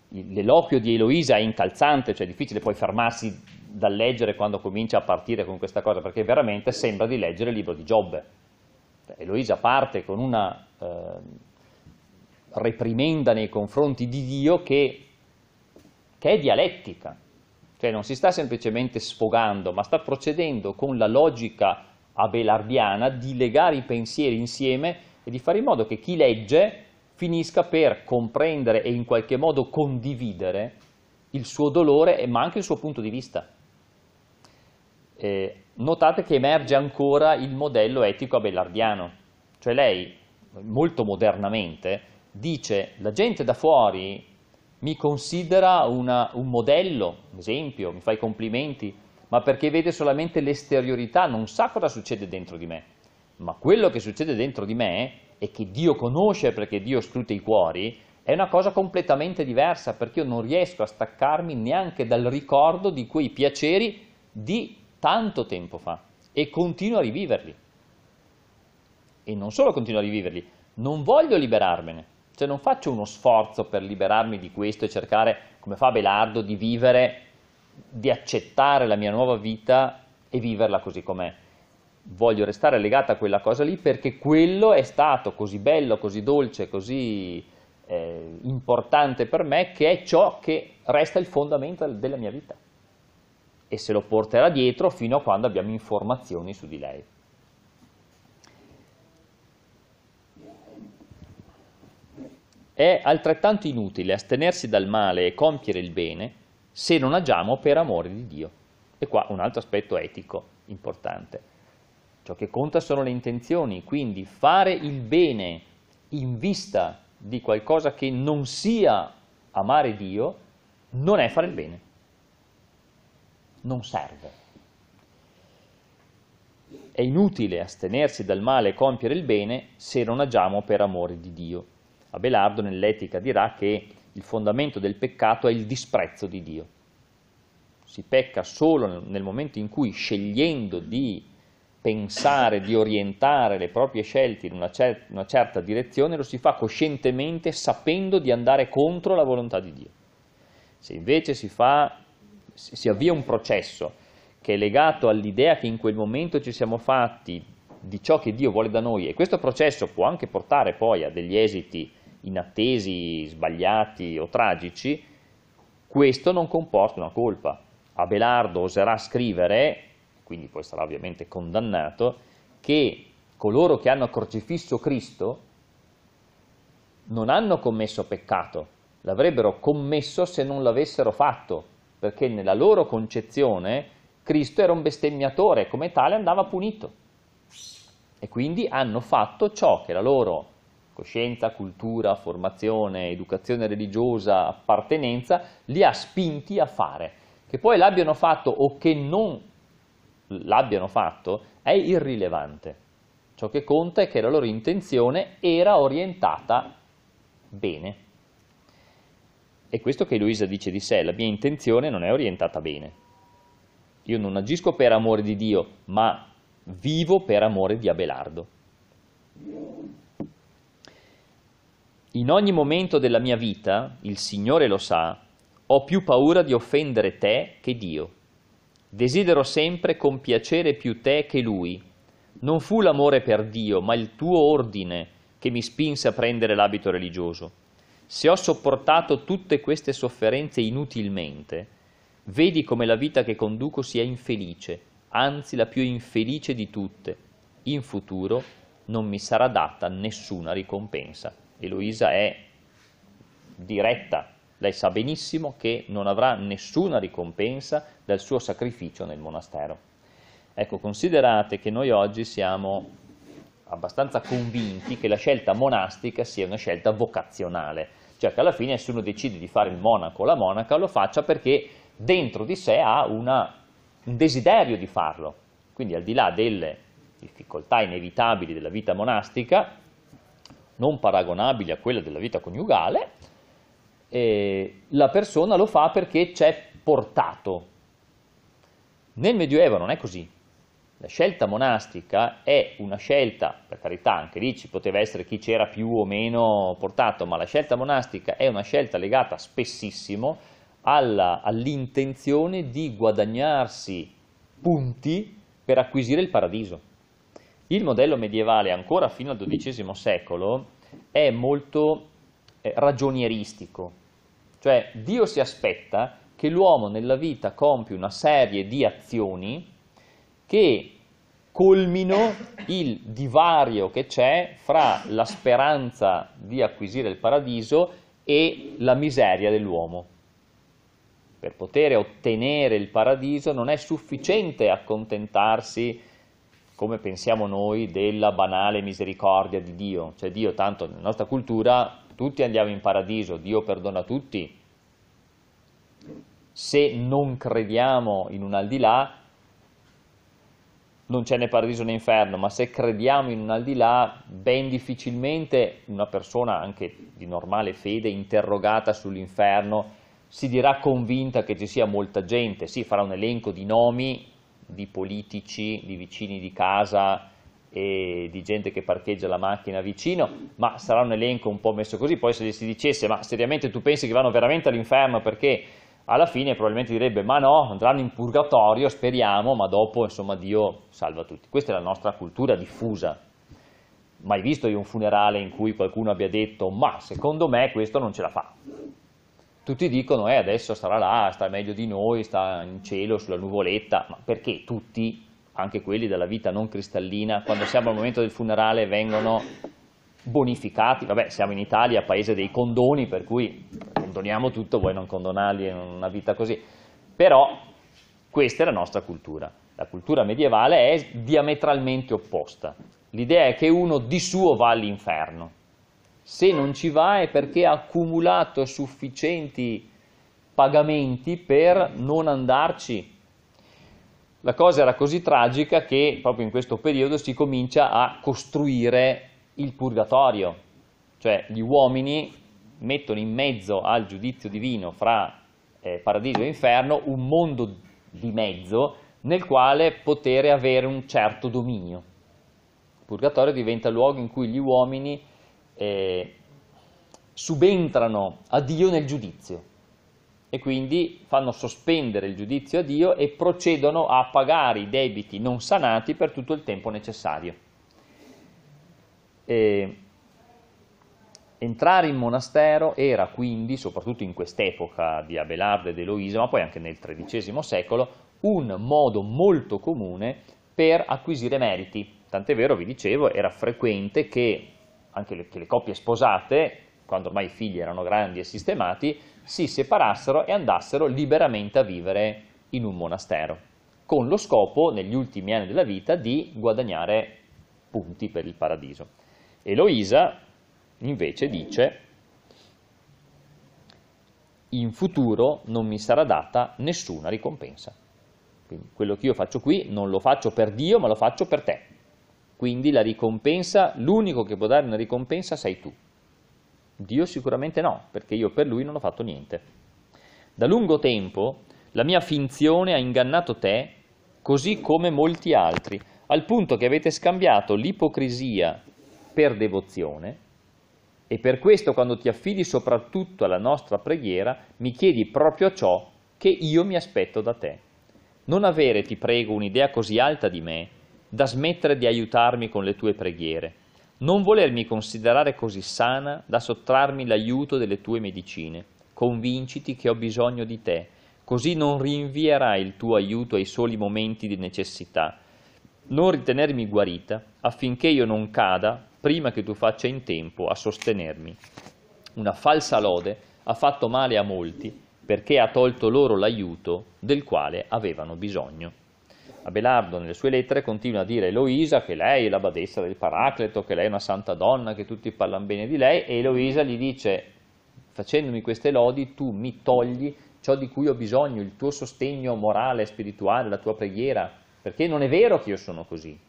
L'eloquio di Eloisa è incalzante, cioè è difficile poi fermarsi dal leggere quando comincia a partire con questa cosa, perché veramente sembra di leggere il libro di Giobbe. Eloisa parte con una eh, reprimenda nei confronti di Dio che, che è dialettica, cioè non si sta semplicemente sfogando, ma sta procedendo con la logica abelardiana di legare i pensieri insieme e di fare in modo che chi legge finisca per comprendere e in qualche modo condividere il suo dolore, ma anche il suo punto di vista. Eh, notate che emerge ancora il modello etico abelardiano, cioè lei molto modernamente dice la gente da fuori mi considera una, un modello, un esempio, mi fa i complimenti, ma perché vede solamente l'esteriorità, non sa cosa succede dentro di me. Ma quello che succede dentro di me e che Dio conosce perché Dio scruta i cuori, è una cosa completamente diversa perché io non riesco a staccarmi neanche dal ricordo di quei piaceri di tanto tempo fa e continuo a riviverli. E non solo continuo a riviverli, non voglio liberarmene cioè non faccio uno sforzo per liberarmi di questo e cercare, come fa Belardo, di vivere, di accettare la mia nuova vita e viverla così com'è. Voglio restare legata a quella cosa lì perché quello è stato così bello, così dolce, così eh, importante per me che è ciò che resta il fondamento della mia vita e se lo porterà dietro fino a quando abbiamo informazioni su di lei. È altrettanto inutile astenersi dal male e compiere il bene se non agiamo per amore di Dio. E qua un altro aspetto etico importante. Ciò che conta sono le intenzioni, quindi fare il bene in vista di qualcosa che non sia amare Dio non è fare il bene, non serve. È inutile astenersi dal male e compiere il bene se non agiamo per amore di Dio. Abelardo nell'etica dirà che il fondamento del peccato è il disprezzo di Dio. Si pecca solo nel momento in cui scegliendo di pensare, di orientare le proprie scelte in una, cer- una certa direzione, lo si fa coscientemente sapendo di andare contro la volontà di Dio. Se invece si, fa, si avvia un processo che è legato all'idea che in quel momento ci siamo fatti di ciò che Dio vuole da noi e questo processo può anche portare poi a degli esiti inattesi, sbagliati o tragici, questo non comporta una colpa. Abelardo oserà scrivere, quindi poi sarà ovviamente condannato, che coloro che hanno crocifisso Cristo non hanno commesso peccato, l'avrebbero commesso se non l'avessero fatto, perché nella loro concezione Cristo era un bestemmiatore e come tale andava punito e quindi hanno fatto ciò che la loro coscienza, cultura, formazione, educazione religiosa, appartenenza li ha spinti a fare. Che poi l'abbiano fatto o che non l'abbiano fatto è irrilevante. Ciò che conta è che la loro intenzione era orientata bene. È questo che Luisa dice di sé, la mia intenzione non è orientata bene. Io non agisco per amore di Dio, ma vivo per amore di Abelardo. In ogni momento della mia vita, il Signore lo sa, ho più paura di offendere te che Dio. Desidero sempre compiacere più te che Lui. Non fu l'amore per Dio, ma il tuo ordine che mi spinse a prendere l'abito religioso. Se ho sopportato tutte queste sofferenze inutilmente, vedi come la vita che conduco sia infelice anzi la più infelice di tutte. In futuro non mi sarà data nessuna ricompensa. Eloisa è diretta, lei sa benissimo che non avrà nessuna ricompensa dal suo sacrificio nel monastero. Ecco, considerate che noi oggi siamo abbastanza convinti che la scelta monastica sia una scelta vocazionale, cioè che alla fine se uno decide di fare il monaco o la monaca lo faccia perché dentro di sé ha una un desiderio di farlo. Quindi al di là delle difficoltà inevitabili della vita monastica, non paragonabili a quella della vita coniugale, eh, la persona lo fa perché c'è portato. Nel Medioevo non è così. La scelta monastica è una scelta, per carità, anche lì ci poteva essere chi c'era più o meno portato, ma la scelta monastica è una scelta legata spessissimo alla, all'intenzione di guadagnarsi punti per acquisire il paradiso. Il modello medievale, ancora fino al XII secolo, è molto eh, ragionieristico, cioè Dio si aspetta che l'uomo nella vita compie una serie di azioni che colmino il divario che c'è fra la speranza di acquisire il paradiso e la miseria dell'uomo per poter ottenere il paradiso non è sufficiente accontentarsi, come pensiamo noi, della banale misericordia di Dio. Cioè Dio, tanto nella nostra cultura, tutti andiamo in paradiso, Dio perdona tutti. Se non crediamo in un aldilà, non c'è né paradiso né inferno, ma se crediamo in un al di là, ben difficilmente una persona anche di normale fede interrogata sull'inferno si dirà convinta che ci sia molta gente, sì, farà un elenco di nomi, di politici, di vicini di casa e di gente che parcheggia la macchina vicino, ma sarà un elenco un po' messo così, poi se gli si dicesse ma seriamente tu pensi che vanno veramente all'inferno perché alla fine probabilmente direbbe ma no, andranno in purgatorio, speriamo, ma dopo insomma Dio salva tutti. Questa è la nostra cultura diffusa. Mai visto io un funerale in cui qualcuno abbia detto ma secondo me questo non ce la fa tutti dicono eh, adesso starà là, sta meglio di noi, sta in cielo, sulla nuvoletta, ma perché tutti, anche quelli della vita non cristallina, quando siamo al momento del funerale vengono bonificati, vabbè siamo in Italia, paese dei condoni, per cui condoniamo tutto, vuoi non condonarli in una vita così, però questa è la nostra cultura, la cultura medievale è diametralmente opposta, l'idea è che uno di suo va all'inferno, se non ci va è perché ha accumulato sufficienti pagamenti per non andarci. La cosa era così tragica che proprio in questo periodo si comincia a costruire il purgatorio, cioè gli uomini mettono in mezzo al giudizio divino fra eh, paradiso e inferno un mondo di mezzo nel quale poter avere un certo dominio. Il purgatorio diventa luogo in cui gli uomini eh, subentrano a Dio nel giudizio e quindi fanno sospendere il giudizio a Dio e procedono a pagare i debiti non sanati per tutto il tempo necessario. E entrare in monastero era quindi, soprattutto in quest'epoca di Abelardo ed Eloisa, ma poi anche nel XIII secolo, un modo molto comune per acquisire meriti. Tant'è vero, vi dicevo, era frequente che anche le, che le coppie sposate, quando ormai i figli erano grandi e sistemati, si separassero e andassero liberamente a vivere in un monastero, con lo scopo, negli ultimi anni della vita, di guadagnare punti per il paradiso. Eloisa invece dice, in futuro non mi sarà data nessuna ricompensa. Quindi quello che io faccio qui non lo faccio per Dio, ma lo faccio per te. Quindi la ricompensa, l'unico che può dare una ricompensa sei tu. Dio sicuramente no, perché io per lui non ho fatto niente. Da lungo tempo la mia finzione ha ingannato te, così come molti altri, al punto che avete scambiato l'ipocrisia per devozione e per questo quando ti affidi soprattutto alla nostra preghiera mi chiedi proprio ciò che io mi aspetto da te. Non avere, ti prego, un'idea così alta di me da smettere di aiutarmi con le tue preghiere, non volermi considerare così sana da sottrarmi l'aiuto delle tue medicine. Convinciti che ho bisogno di te, così non rinvierai il tuo aiuto ai soli momenti di necessità. Non ritenermi guarita, affinché io non cada prima che tu faccia in tempo a sostenermi. Una falsa lode ha fatto male a molti perché ha tolto loro l'aiuto del quale avevano bisogno. Abelardo nelle sue lettere continua a dire a Eloisa che lei è la badessa del Paracleto, che lei è una santa donna, che tutti parlano bene di lei, e Eloisa gli dice, facendomi queste lodi, tu mi togli ciò di cui ho bisogno, il tuo sostegno morale, spirituale, la tua preghiera, perché non è vero che io sono così.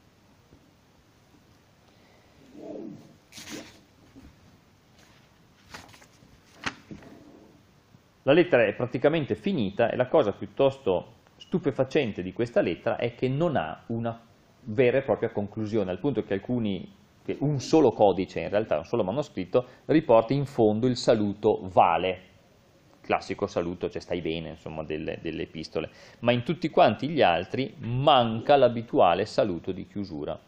La lettera è praticamente finita e la cosa piuttosto stupefacente di questa lettera è che non ha una vera e propria conclusione, al punto che alcuni, che un solo codice in realtà, un solo manoscritto, riporta in fondo il saluto vale, classico saluto, cioè stai bene, insomma, delle, delle epistole, ma in tutti quanti gli altri manca l'abituale saluto di chiusura.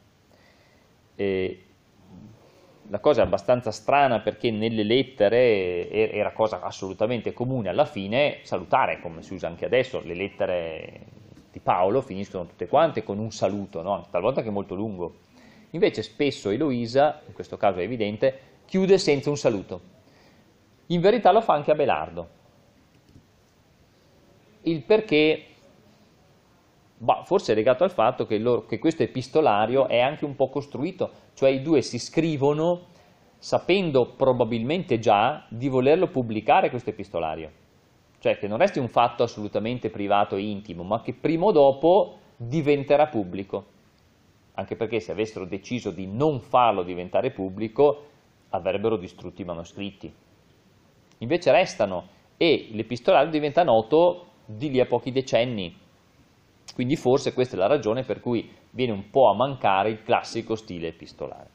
E la cosa è abbastanza strana perché nelle lettere era cosa assolutamente comune alla fine salutare, come si usa anche adesso, le lettere di Paolo finiscono tutte quante con un saluto, no? talvolta che è molto lungo. Invece spesso Eloisa, in questo caso è evidente, chiude senza un saluto. In verità lo fa anche Abelardo. Il perché Bah, forse è legato al fatto che, loro, che questo epistolario è anche un po' costruito, cioè i due si scrivono sapendo probabilmente già di volerlo pubblicare questo epistolario, cioè che non resti un fatto assolutamente privato e intimo, ma che prima o dopo diventerà pubblico, anche perché se avessero deciso di non farlo diventare pubblico avrebbero distrutto i manoscritti. Invece restano e l'epistolario diventa noto di lì a pochi decenni, quindi forse questa è la ragione per cui viene un po' a mancare il classico stile epistolare.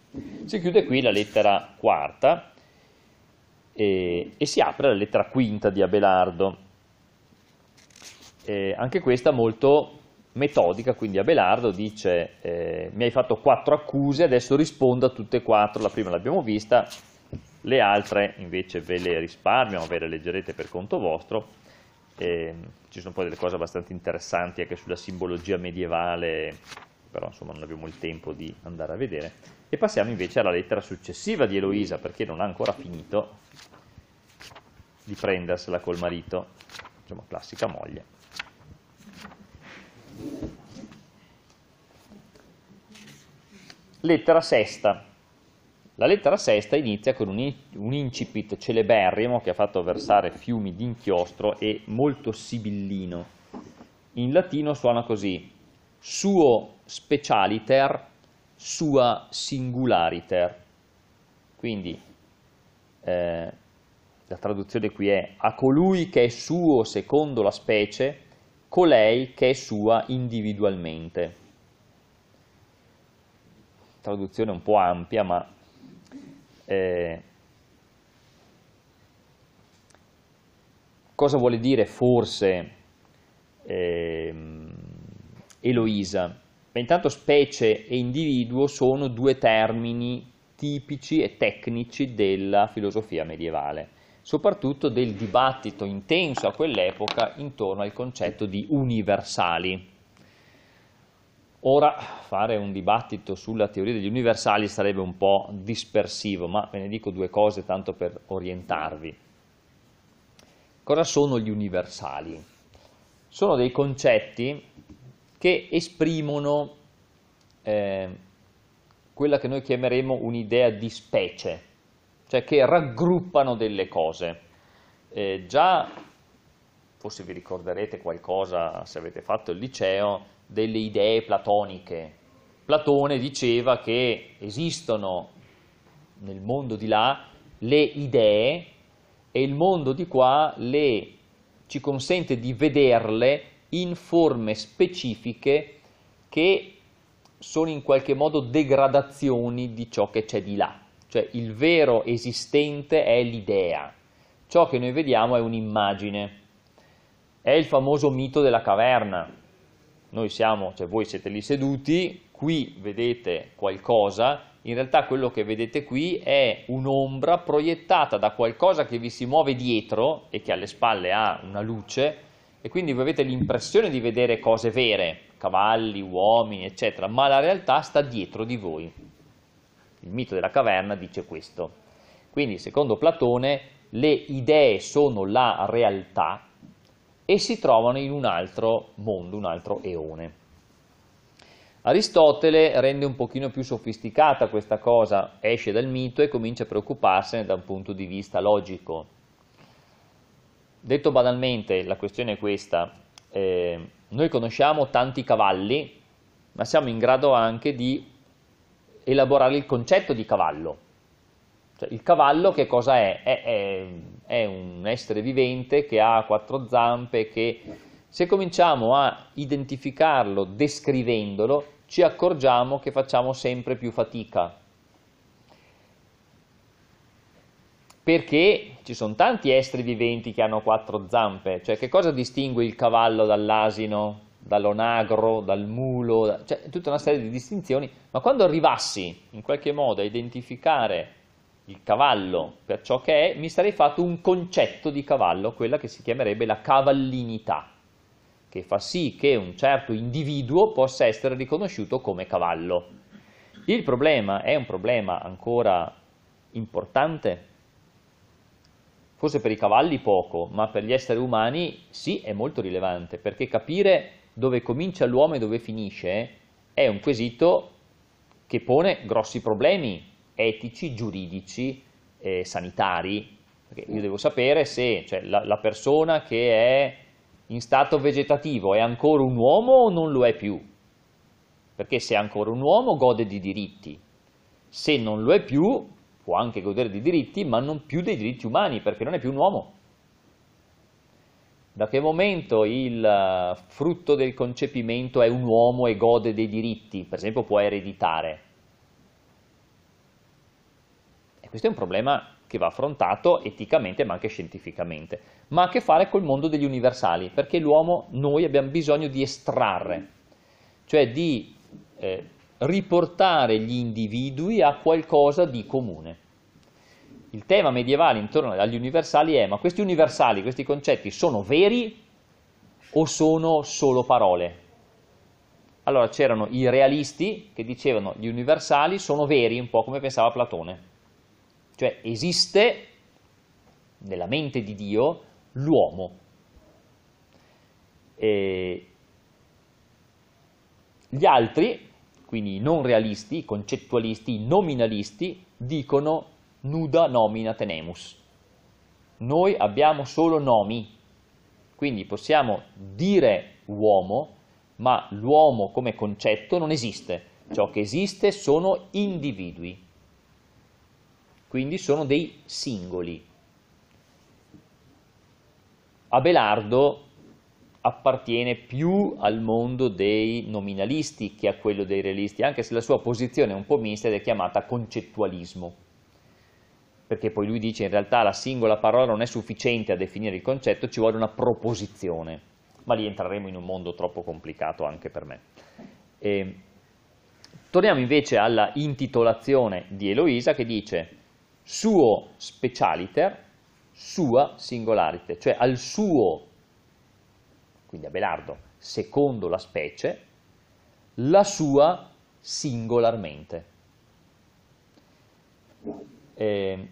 Si chiude qui la lettera quarta e, e si apre la lettera quinta di Abelardo. E anche questa molto metodica, quindi Abelardo dice eh, mi hai fatto quattro accuse, adesso rispondo a tutte e quattro, la prima l'abbiamo vista, le altre invece ve le risparmio, ve le leggerete per conto vostro e ehm, ci sono poi delle cose abbastanza interessanti anche sulla simbologia medievale, però insomma non abbiamo il tempo di andare a vedere. E passiamo invece alla lettera successiva di Eloisa, perché non ha ancora finito di prendersela col marito, insomma classica moglie. Lettera sesta la lettera sesta inizia con un, un incipit celeberrimo che ha fatto versare fiumi di inchiostro e molto sibillino. In latino suona così, suo specialiter, sua singulariter. Quindi eh, la traduzione qui è a colui che è suo secondo la specie, colei che è sua individualmente. Traduzione un po' ampia, ma eh, cosa vuole dire forse eh, Eloisa? Beh, intanto specie e individuo sono due termini tipici e tecnici della filosofia medievale, soprattutto del dibattito intenso a quell'epoca intorno al concetto di universali. Ora fare un dibattito sulla teoria degli universali sarebbe un po' dispersivo, ma ve ne dico due cose tanto per orientarvi. Cosa sono gli universali? Sono dei concetti che esprimono eh, quella che noi chiameremo un'idea di specie, cioè che raggruppano delle cose. Eh, già, forse vi ricorderete qualcosa se avete fatto il liceo, delle idee platoniche. Platone diceva che esistono nel mondo di là le idee e il mondo di qua le, ci consente di vederle in forme specifiche che sono in qualche modo degradazioni di ciò che c'è di là. Cioè il vero esistente è l'idea, ciò che noi vediamo è un'immagine. È il famoso mito della caverna, noi siamo, cioè voi siete lì seduti, qui vedete qualcosa, in realtà quello che vedete qui è un'ombra proiettata da qualcosa che vi si muove dietro e che alle spalle ha una luce e quindi voi avete l'impressione di vedere cose vere, cavalli, uomini, eccetera, ma la realtà sta dietro di voi. Il mito della caverna dice questo. Quindi, secondo Platone, le idee sono la realtà e si trovano in un altro mondo, un altro eone. Aristotele rende un pochino più sofisticata questa cosa, esce dal mito e comincia a preoccuparsene da un punto di vista logico. Detto banalmente, la questione è questa, eh, noi conosciamo tanti cavalli, ma siamo in grado anche di elaborare il concetto di cavallo. Cioè, il cavallo che cosa è? È, è è un essere vivente che ha quattro zampe, che se cominciamo a identificarlo descrivendolo, ci accorgiamo che facciamo sempre più fatica. Perché ci sono tanti esseri viventi che hanno quattro zampe, cioè che cosa distingue il cavallo dall'asino, dall'onagro, dal mulo, cioè tutta una serie di distinzioni, ma quando arrivassi in qualche modo a identificare il cavallo per ciò che è, mi sarei fatto un concetto di cavallo, quella che si chiamerebbe la cavallinità, che fa sì che un certo individuo possa essere riconosciuto come cavallo. Il problema è un problema ancora importante, forse per i cavalli poco, ma per gli esseri umani sì è molto rilevante, perché capire dove comincia l'uomo e dove finisce è un quesito che pone grossi problemi etici, giuridici, eh, sanitari, perché io devo sapere se cioè, la, la persona che è in stato vegetativo è ancora un uomo o non lo è più, perché se è ancora un uomo gode di diritti, se non lo è più può anche godere di diritti, ma non più dei diritti umani, perché non è più un uomo. Da che momento il eh, frutto del concepimento è un uomo e gode dei diritti? Per esempio può ereditare, Questo è un problema che va affrontato eticamente ma anche scientificamente, ma ha a che fare col mondo degli universali, perché l'uomo, noi abbiamo bisogno di estrarre, cioè di eh, riportare gli individui a qualcosa di comune. Il tema medievale intorno agli universali è ma questi universali, questi concetti sono veri o sono solo parole? Allora c'erano i realisti che dicevano gli universali sono veri, un po' come pensava Platone cioè esiste nella mente di Dio l'uomo. E gli altri, quindi i non realisti, i concettualisti, i nominalisti, dicono nuda nomina tenemus. Noi abbiamo solo nomi, quindi possiamo dire uomo, ma l'uomo come concetto non esiste. Ciò che esiste sono individui quindi sono dei singoli. Abelardo appartiene più al mondo dei nominalisti che a quello dei realisti, anche se la sua posizione è un po' mista ed è chiamata concettualismo, perché poi lui dice in realtà la singola parola non è sufficiente a definire il concetto, ci vuole una proposizione, ma lì entreremo in un mondo troppo complicato anche per me. E ehm, torniamo invece alla intitolazione di Eloisa che dice suo specialiter, sua singolarite, cioè al suo, quindi a Belardo, secondo la specie, la sua singolarmente. Eh,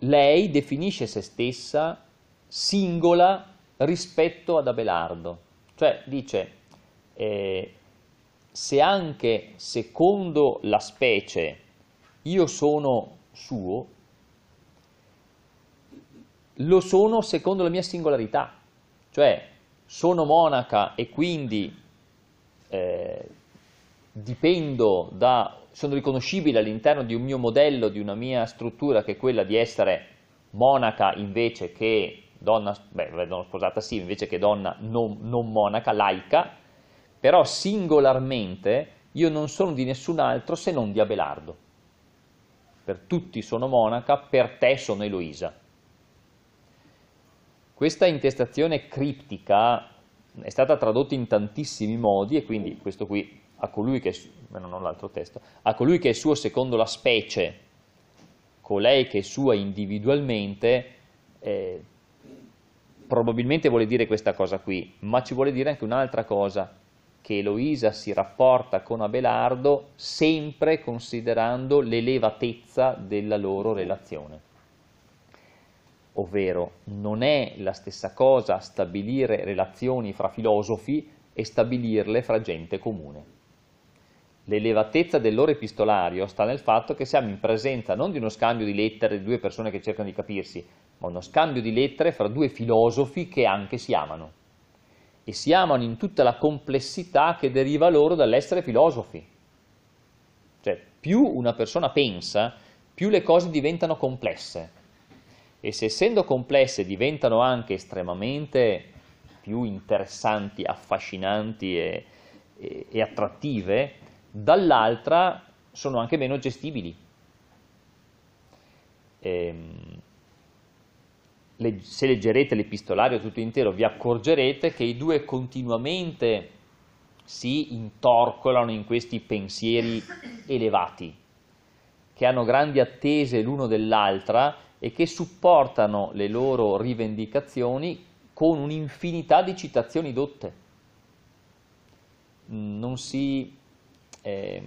lei definisce se stessa singola rispetto ad Abelardo, cioè dice eh, se anche secondo la specie io sono suo, lo sono secondo la mia singolarità, cioè sono monaca e quindi eh, dipendo da, sono riconoscibile all'interno di un mio modello, di una mia struttura che è quella di essere monaca invece che donna, beh, donna sposata sì, invece che donna non, non monaca, laica, però singolarmente io non sono di nessun altro se non di Abelardo per tutti sono monaca, per te sono Eloisa. Questa intestazione criptica è stata tradotta in tantissimi modi e quindi questo qui a colui che, testo, a colui che è suo secondo la specie, colei che è sua individualmente, eh, probabilmente vuole dire questa cosa qui, ma ci vuole dire anche un'altra cosa, che Eloisa si rapporta con Abelardo sempre considerando l'elevatezza della loro relazione. Ovvero non è la stessa cosa stabilire relazioni fra filosofi e stabilirle fra gente comune. L'elevatezza del loro epistolario sta nel fatto che siamo in presenza non di uno scambio di lettere di due persone che cercano di capirsi, ma uno scambio di lettere fra due filosofi che anche si amano e si amano in tutta la complessità che deriva loro dall'essere filosofi. Cioè, più una persona pensa, più le cose diventano complesse. E se essendo complesse diventano anche estremamente più interessanti, affascinanti e, e, e attrattive, dall'altra sono anche meno gestibili. Ehm se leggerete l'epistolario tutto intero, vi accorgerete che i due continuamente si intorcolano in questi pensieri elevati, che hanno grandi attese l'uno dell'altra e che supportano le loro rivendicazioni con un'infinità di citazioni dotte. Non si, eh,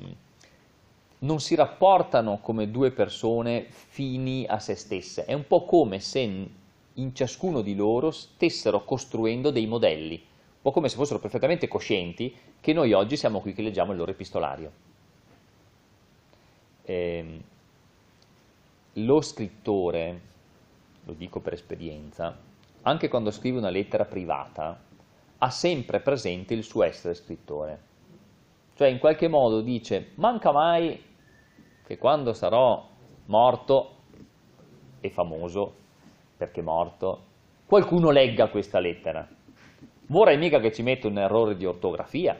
non si rapportano come due persone fini a se stesse. È un po' come se in ciascuno di loro stessero costruendo dei modelli, un po' come se fossero perfettamente coscienti che noi oggi siamo qui che leggiamo il loro epistolario. Eh, lo scrittore, lo dico per esperienza, anche quando scrive una lettera privata, ha sempre presente il suo essere scrittore. Cioè in qualche modo dice, manca mai che quando sarò morto e famoso perché morto, qualcuno legga questa lettera. Vorrei mica che ci metta un errore di ortografia,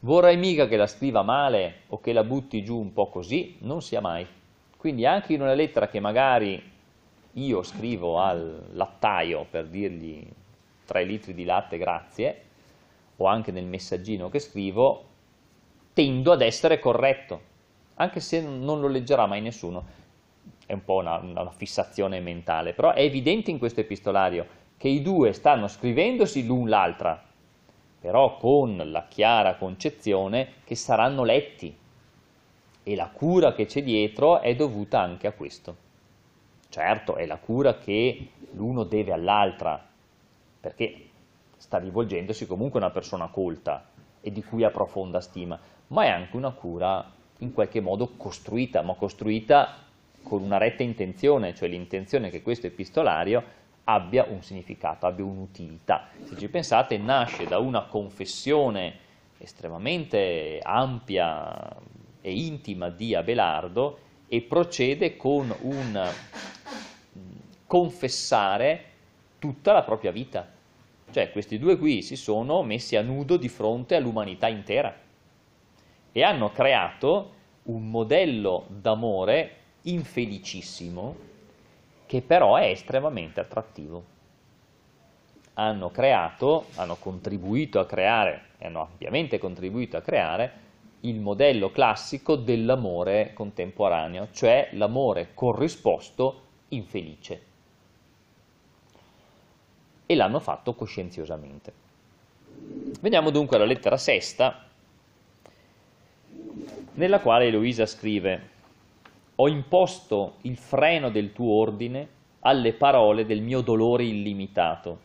vorrei mica che la scriva male o che la butti giù un po' così, non sia mai. Quindi anche in una lettera che magari io scrivo al lattaio per dirgli tre litri di latte grazie, o anche nel messaggino che scrivo, tendo ad essere corretto, anche se non lo leggerà mai nessuno è un po' una, una fissazione mentale, però è evidente in questo epistolario che i due stanno scrivendosi l'un l'altra, però con la chiara concezione che saranno letti e la cura che c'è dietro è dovuta anche a questo. Certo, è la cura che l'uno deve all'altra, perché sta rivolgendosi comunque a una persona colta e di cui ha profonda stima, ma è anche una cura in qualche modo costruita, ma costruita con una retta intenzione, cioè l'intenzione che questo epistolario abbia un significato, abbia un'utilità. Se ci pensate, nasce da una confessione estremamente ampia e intima di Abelardo e procede con un confessare tutta la propria vita. Cioè questi due qui si sono messi a nudo di fronte all'umanità intera e hanno creato un modello d'amore infelicissimo che però è estremamente attrattivo. Hanno creato, hanno contribuito a creare, e hanno ampiamente contribuito a creare, il modello classico dell'amore contemporaneo, cioè l'amore corrisposto infelice. E l'hanno fatto coscienziosamente. Veniamo dunque alla lettera sesta, nella quale Eloisa scrive ho imposto il freno del tuo ordine alle parole del mio dolore illimitato,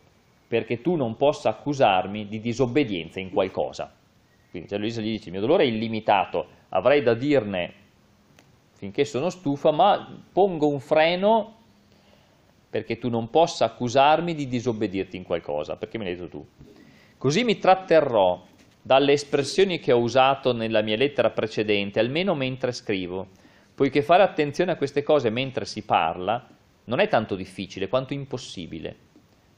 perché tu non possa accusarmi di disobbedienza in qualcosa. Quindi cioè Luisa gli dice, il mio dolore è illimitato, avrei da dirne finché sono stufa, ma pongo un freno perché tu non possa accusarmi di disobbedirti in qualcosa, perché me l'hai detto tu. Così mi tratterrò dalle espressioni che ho usato nella mia lettera precedente, almeno mentre scrivo, poiché fare attenzione a queste cose mentre si parla non è tanto difficile quanto impossibile.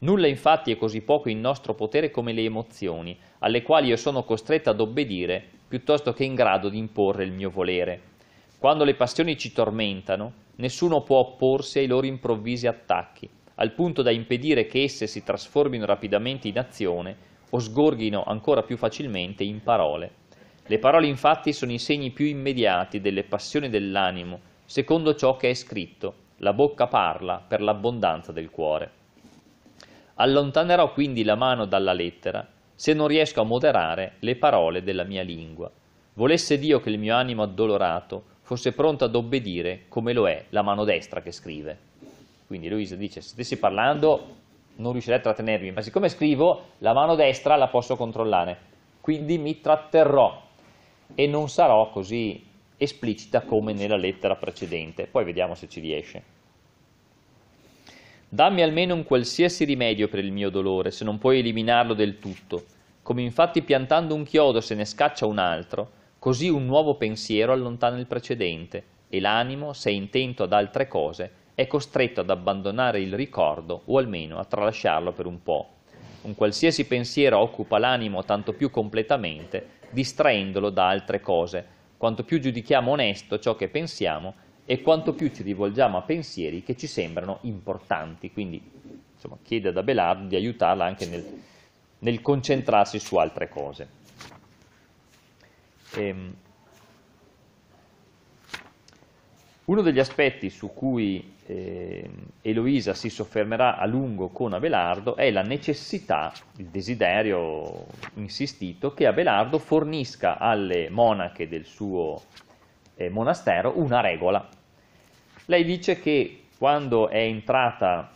Nulla infatti è così poco in nostro potere come le emozioni, alle quali io sono costretto ad obbedire piuttosto che in grado di imporre il mio volere. Quando le passioni ci tormentano, nessuno può opporsi ai loro improvvisi attacchi, al punto da impedire che esse si trasformino rapidamente in azione o sgorghino ancora più facilmente in parole. Le parole infatti sono i segni più immediati delle passioni dell'animo, secondo ciò che è scritto, la bocca parla per l'abbondanza del cuore. Allontanerò quindi la mano dalla lettera, se non riesco a moderare le parole della mia lingua. Volesse Dio che il mio animo addolorato fosse pronto ad obbedire come lo è la mano destra che scrive. Quindi Luisa dice, se stessi parlando non riuscirei a trattenermi, ma siccome scrivo, la mano destra la posso controllare, quindi mi tratterrò e non sarò così esplicita come nella lettera precedente, poi vediamo se ci riesce. Dammi almeno un qualsiasi rimedio per il mio dolore, se non puoi eliminarlo del tutto. Come infatti piantando un chiodo se ne scaccia un altro, così un nuovo pensiero allontana il precedente, e l'animo, se intento ad altre cose, è costretto ad abbandonare il ricordo o almeno a tralasciarlo per un po'. Un qualsiasi pensiero occupa l'animo tanto più completamente distraendolo da altre cose. Quanto più giudichiamo onesto ciò che pensiamo e quanto più ci rivolgiamo a pensieri che ci sembrano importanti. Quindi insomma, chiede ad Abelardo di aiutarla anche nel, nel concentrarsi su altre cose. Ehm, uno degli aspetti su cui eh, Eloisa si soffermerà a lungo con Abelardo è la necessità, il desiderio insistito, che Abelardo fornisca alle monache del suo eh, monastero una regola. Lei dice che quando è entrata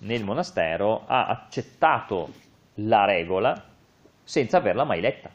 nel monastero ha accettato la regola senza averla mai letta,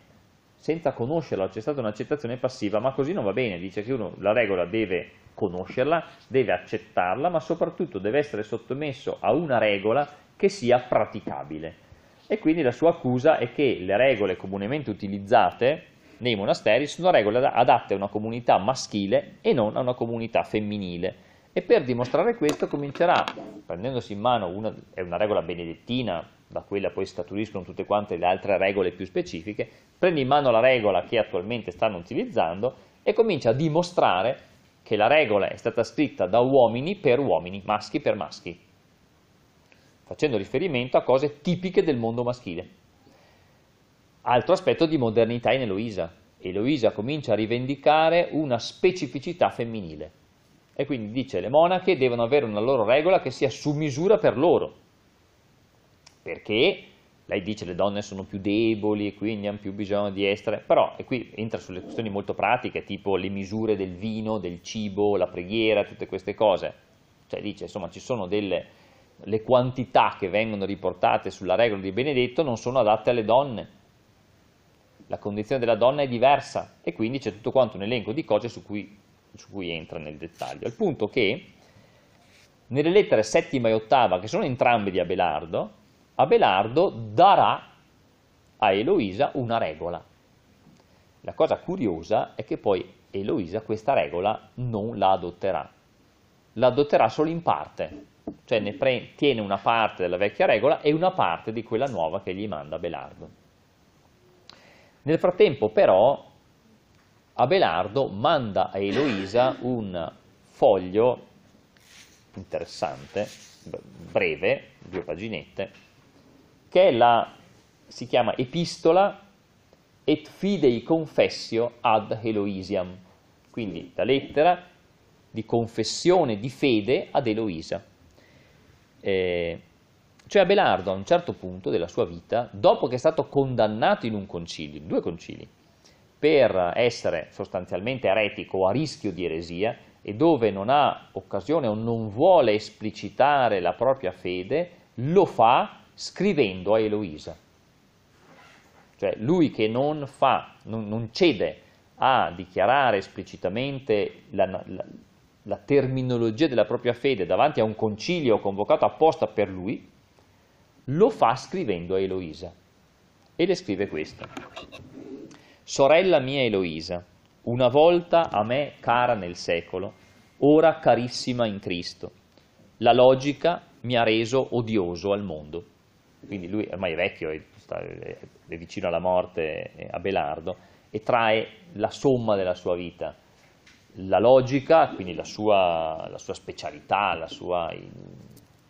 senza conoscerla, c'è stata un'accettazione passiva, ma così non va bene, dice che uno la regola deve conoscerla, deve accettarla, ma soprattutto deve essere sottomesso a una regola che sia praticabile. E quindi la sua accusa è che le regole comunemente utilizzate nei monasteri sono regole adatte a una comunità maschile e non a una comunità femminile. E per dimostrare questo comincerà, prendendosi in mano una, è una regola benedettina, da quella poi scaturiscono tutte quante le altre regole più specifiche, prende in mano la regola che attualmente stanno utilizzando e comincia a dimostrare che la regola è stata scritta da uomini per uomini, maschi per maschi, facendo riferimento a cose tipiche del mondo maschile. Altro aspetto di modernità in Eloisa. Eloisa comincia a rivendicare una specificità femminile e quindi dice le monache devono avere una loro regola che sia su misura per loro, perché lei dice che le donne sono più deboli e quindi hanno più bisogno di essere, però e qui entra sulle questioni molto pratiche, tipo le misure del vino, del cibo, la preghiera, tutte queste cose. Cioè dice, insomma, ci sono delle le quantità che vengono riportate sulla regola di Benedetto non sono adatte alle donne. La condizione della donna è diversa e quindi c'è tutto quanto un elenco di cose su cui, su cui entra nel dettaglio. Al punto che nelle lettere settima e ottava, che sono entrambe di Abelardo, Abelardo darà a Eloisa una regola. La cosa curiosa è che poi Eloisa questa regola non la adotterà, la adotterà solo in parte, cioè ne pre- tiene una parte della vecchia regola e una parte di quella nuova che gli manda Abelardo. Nel frattempo però Abelardo manda a Eloisa un foglio interessante, breve, due paginette, che è la, si chiama Epistola et fidei confessio ad Eloisiam, quindi la lettera di confessione di fede ad Eloisa. Eh, cioè Abelardo a un certo punto della sua vita, dopo che è stato condannato in un concilio, in due concili, per essere sostanzialmente eretico o a rischio di eresia e dove non ha occasione o non vuole esplicitare la propria fede, lo fa scrivendo a Eloisa. Cioè lui che non fa, non, non cede a dichiarare esplicitamente la, la, la terminologia della propria fede davanti a un concilio convocato apposta per lui, lo fa scrivendo a Eloisa. E le scrive questo. Sorella mia Eloisa, una volta a me cara nel secolo, ora carissima in Cristo. La logica mi ha reso odioso al mondo quindi lui ormai è vecchio, è, è vicino alla morte a Belardo, e trae la somma della sua vita, la logica, quindi la sua, la sua specialità, la, sua,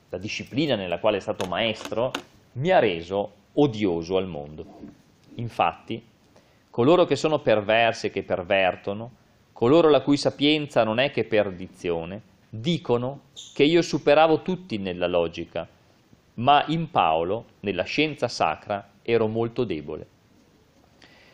la disciplina nella quale è stato maestro, mi ha reso odioso al mondo. Infatti, coloro che sono perversi e che pervertono, coloro la cui sapienza non è che perdizione, dicono che io superavo tutti nella logica ma in Paolo, nella scienza sacra, ero molto debole.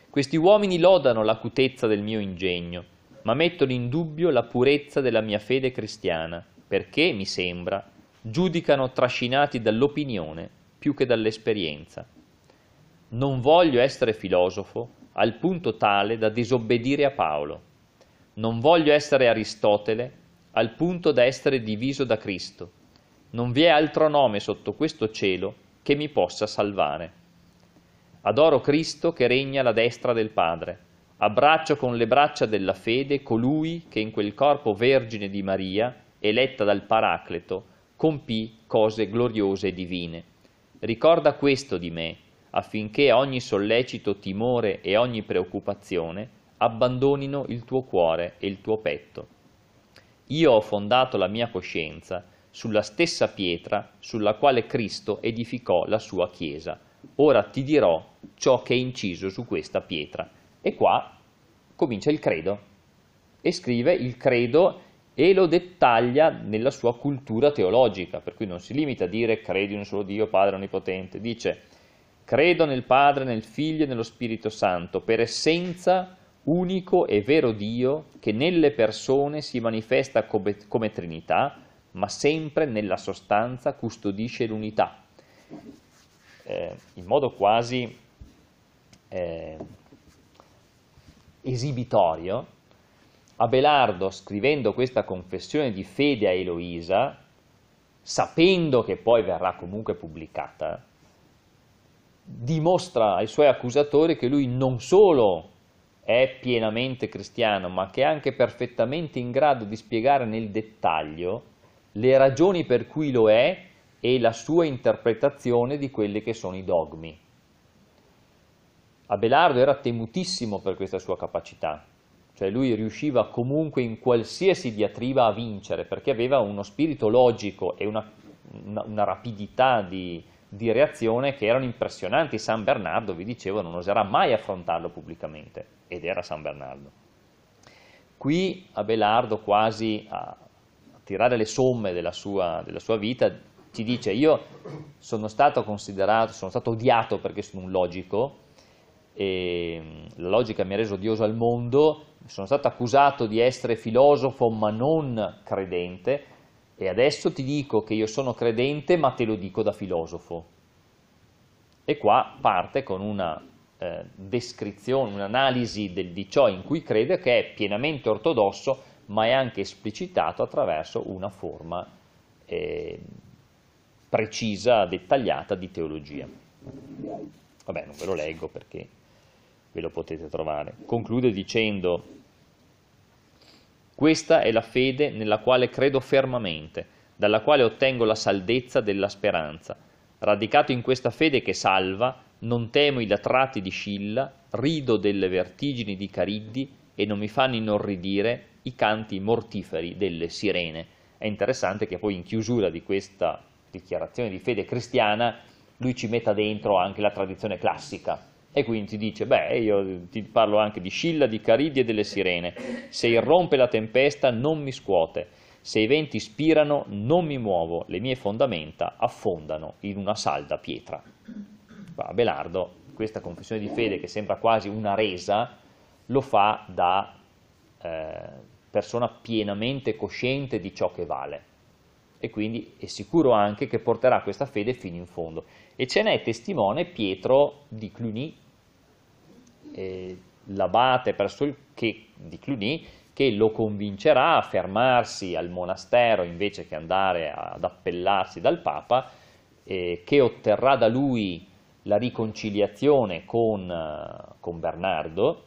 Questi uomini lodano l'acutezza del mio ingegno, ma mettono in dubbio la purezza della mia fede cristiana, perché, mi sembra, giudicano trascinati dall'opinione più che dall'esperienza. Non voglio essere filosofo al punto tale da disobbedire a Paolo. Non voglio essere Aristotele al punto da essere diviso da Cristo non vi è altro nome sotto questo cielo che mi possa salvare. Adoro Cristo che regna alla destra del Padre. Abbraccio con le braccia della fede colui che in quel corpo vergine di Maria, eletta dal Paracleto, compì cose gloriose e divine. Ricorda questo di me, affinché ogni sollecito timore e ogni preoccupazione abbandonino il tuo cuore e il tuo petto. Io ho fondato la mia coscienza sulla stessa pietra sulla quale Cristo edificò la sua chiesa. Ora ti dirò ciò che è inciso su questa pietra. E qua comincia il credo e scrive il credo e lo dettaglia nella sua cultura teologica, per cui non si limita a dire credi in un solo Dio, Padre Onnipotente, dice credo nel Padre, nel Figlio e nello Spirito Santo, per essenza unico e vero Dio che nelle persone si manifesta come, come Trinità, ma sempre nella sostanza custodisce l'unità, eh, in modo quasi eh, esibitorio. Abelardo, scrivendo questa confessione di fede a Eloisa, sapendo che poi verrà comunque pubblicata, dimostra ai suoi accusatori che lui non solo è pienamente cristiano, ma che è anche perfettamente in grado di spiegare nel dettaglio le ragioni per cui lo è e la sua interpretazione di quelli che sono i dogmi. Abelardo era temutissimo per questa sua capacità, cioè lui riusciva comunque in qualsiasi diatriba a vincere perché aveva uno spirito logico e una, una, una rapidità di, di reazione che erano impressionanti. San Bernardo, vi dicevo, non oserà mai affrontarlo pubblicamente ed era San Bernardo. Qui Abelardo quasi a, tirare le somme della sua, della sua vita, ci dice io sono stato considerato, sono stato odiato perché sono un logico, e mm, la logica mi ha reso odioso al mondo, sono stato accusato di essere filosofo ma non credente e adesso ti dico che io sono credente ma te lo dico da filosofo. E qua parte con una eh, descrizione, un'analisi di ciò in cui crede che è pienamente ortodosso ma è anche esplicitato attraverso una forma eh, precisa, dettagliata di teologia. Vabbè, non ve lo leggo perché ve lo potete trovare. Conclude dicendo, questa è la fede nella quale credo fermamente, dalla quale ottengo la saldezza della speranza. Radicato in questa fede che salva, non temo i latrati di Scilla, rido delle vertigini di Cariddi e non mi fanno inorridire i canti mortiferi delle sirene. È interessante che poi in chiusura di questa dichiarazione di fede cristiana lui ci metta dentro anche la tradizione classica e quindi ti dice, beh, io ti parlo anche di Scilla, di Caridi e delle sirene, se irrompe la tempesta non mi scuote, se i venti spirano non mi muovo, le mie fondamenta affondano in una salda pietra. Qua Belardo, questa confessione di fede che sembra quasi una resa, lo fa da eh, persona pienamente cosciente di ciò che vale e quindi è sicuro anche che porterà questa fede fino in fondo. E ce n'è testimone Pietro di Cluny, eh, l'abate presso il che, di Cluny, che lo convincerà a fermarsi al monastero invece che andare ad appellarsi dal Papa, eh, che otterrà da lui la riconciliazione con, eh, con Bernardo,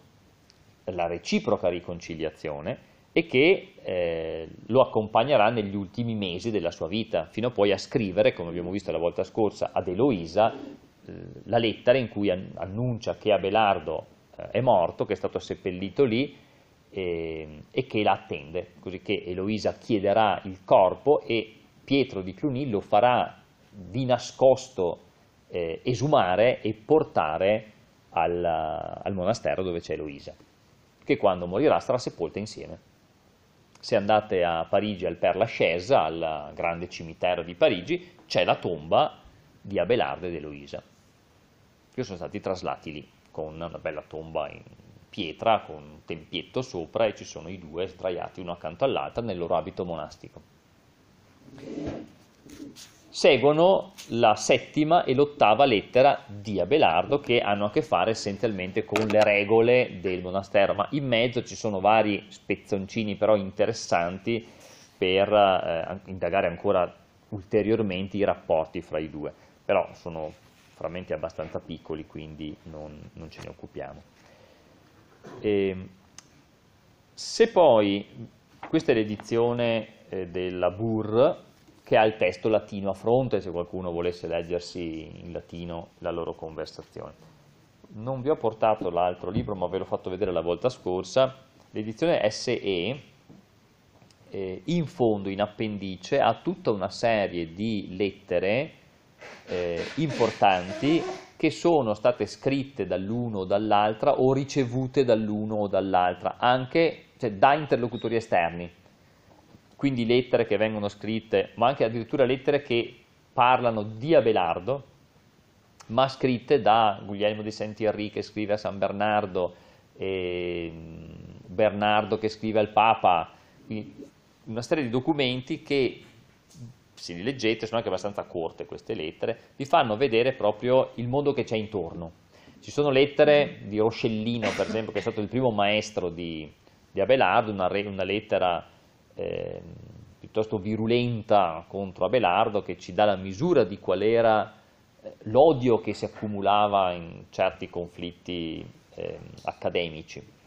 la reciproca riconciliazione, e che eh, lo accompagnerà negli ultimi mesi della sua vita, fino poi a scrivere, come abbiamo visto la volta scorsa, ad Eloisa eh, la lettera in cui annuncia che Abelardo eh, è morto, che è stato seppellito lì ehm, e che la attende, così che Eloisa chiederà il corpo e Pietro di Cluny lo farà di nascosto eh, esumare e portare al, al monastero dove c'è Eloisa, che quando morirà sarà sepolta insieme. Se andate a Parigi al Père Lachaise, al grande cimitero di Parigi, c'è la tomba di Abelardo ed Eloisa, che sono stati traslati lì, con una bella tomba in pietra, con un tempietto sopra, e ci sono i due sdraiati uno accanto all'altro nel loro abito monastico seguono la settima e l'ottava lettera di Abelardo che hanno a che fare essenzialmente con le regole del monastero, ma in mezzo ci sono vari spezzoncini però interessanti per eh, indagare ancora ulteriormente i rapporti fra i due, però sono frammenti abbastanza piccoli quindi non, non ce ne occupiamo. E, ehm, se poi, questa è l'edizione eh, della Burr, che ha il testo latino a fronte, se qualcuno volesse leggersi in latino la loro conversazione. Non vi ho portato l'altro libro, ma ve l'ho fatto vedere la volta scorsa, l'edizione SE, eh, in fondo, in appendice, ha tutta una serie di lettere eh, importanti che sono state scritte dall'uno o dall'altra o ricevute dall'uno o dall'altra, anche cioè, da interlocutori esterni quindi lettere che vengono scritte, ma anche addirittura lettere che parlano di Abelardo, ma scritte da Guglielmo di Sant'Irri che scrive a San Bernardo, e Bernardo che scrive al Papa, una serie di documenti che, se li leggete, sono anche abbastanza corte queste lettere, vi fanno vedere proprio il mondo che c'è intorno. Ci sono lettere di Roscellino, per esempio, che è stato il primo maestro di, di Abelardo, una, re, una lettera eh, piuttosto virulenta contro Abelardo che ci dà la misura di qual era eh, l'odio che si accumulava in certi conflitti eh, accademici.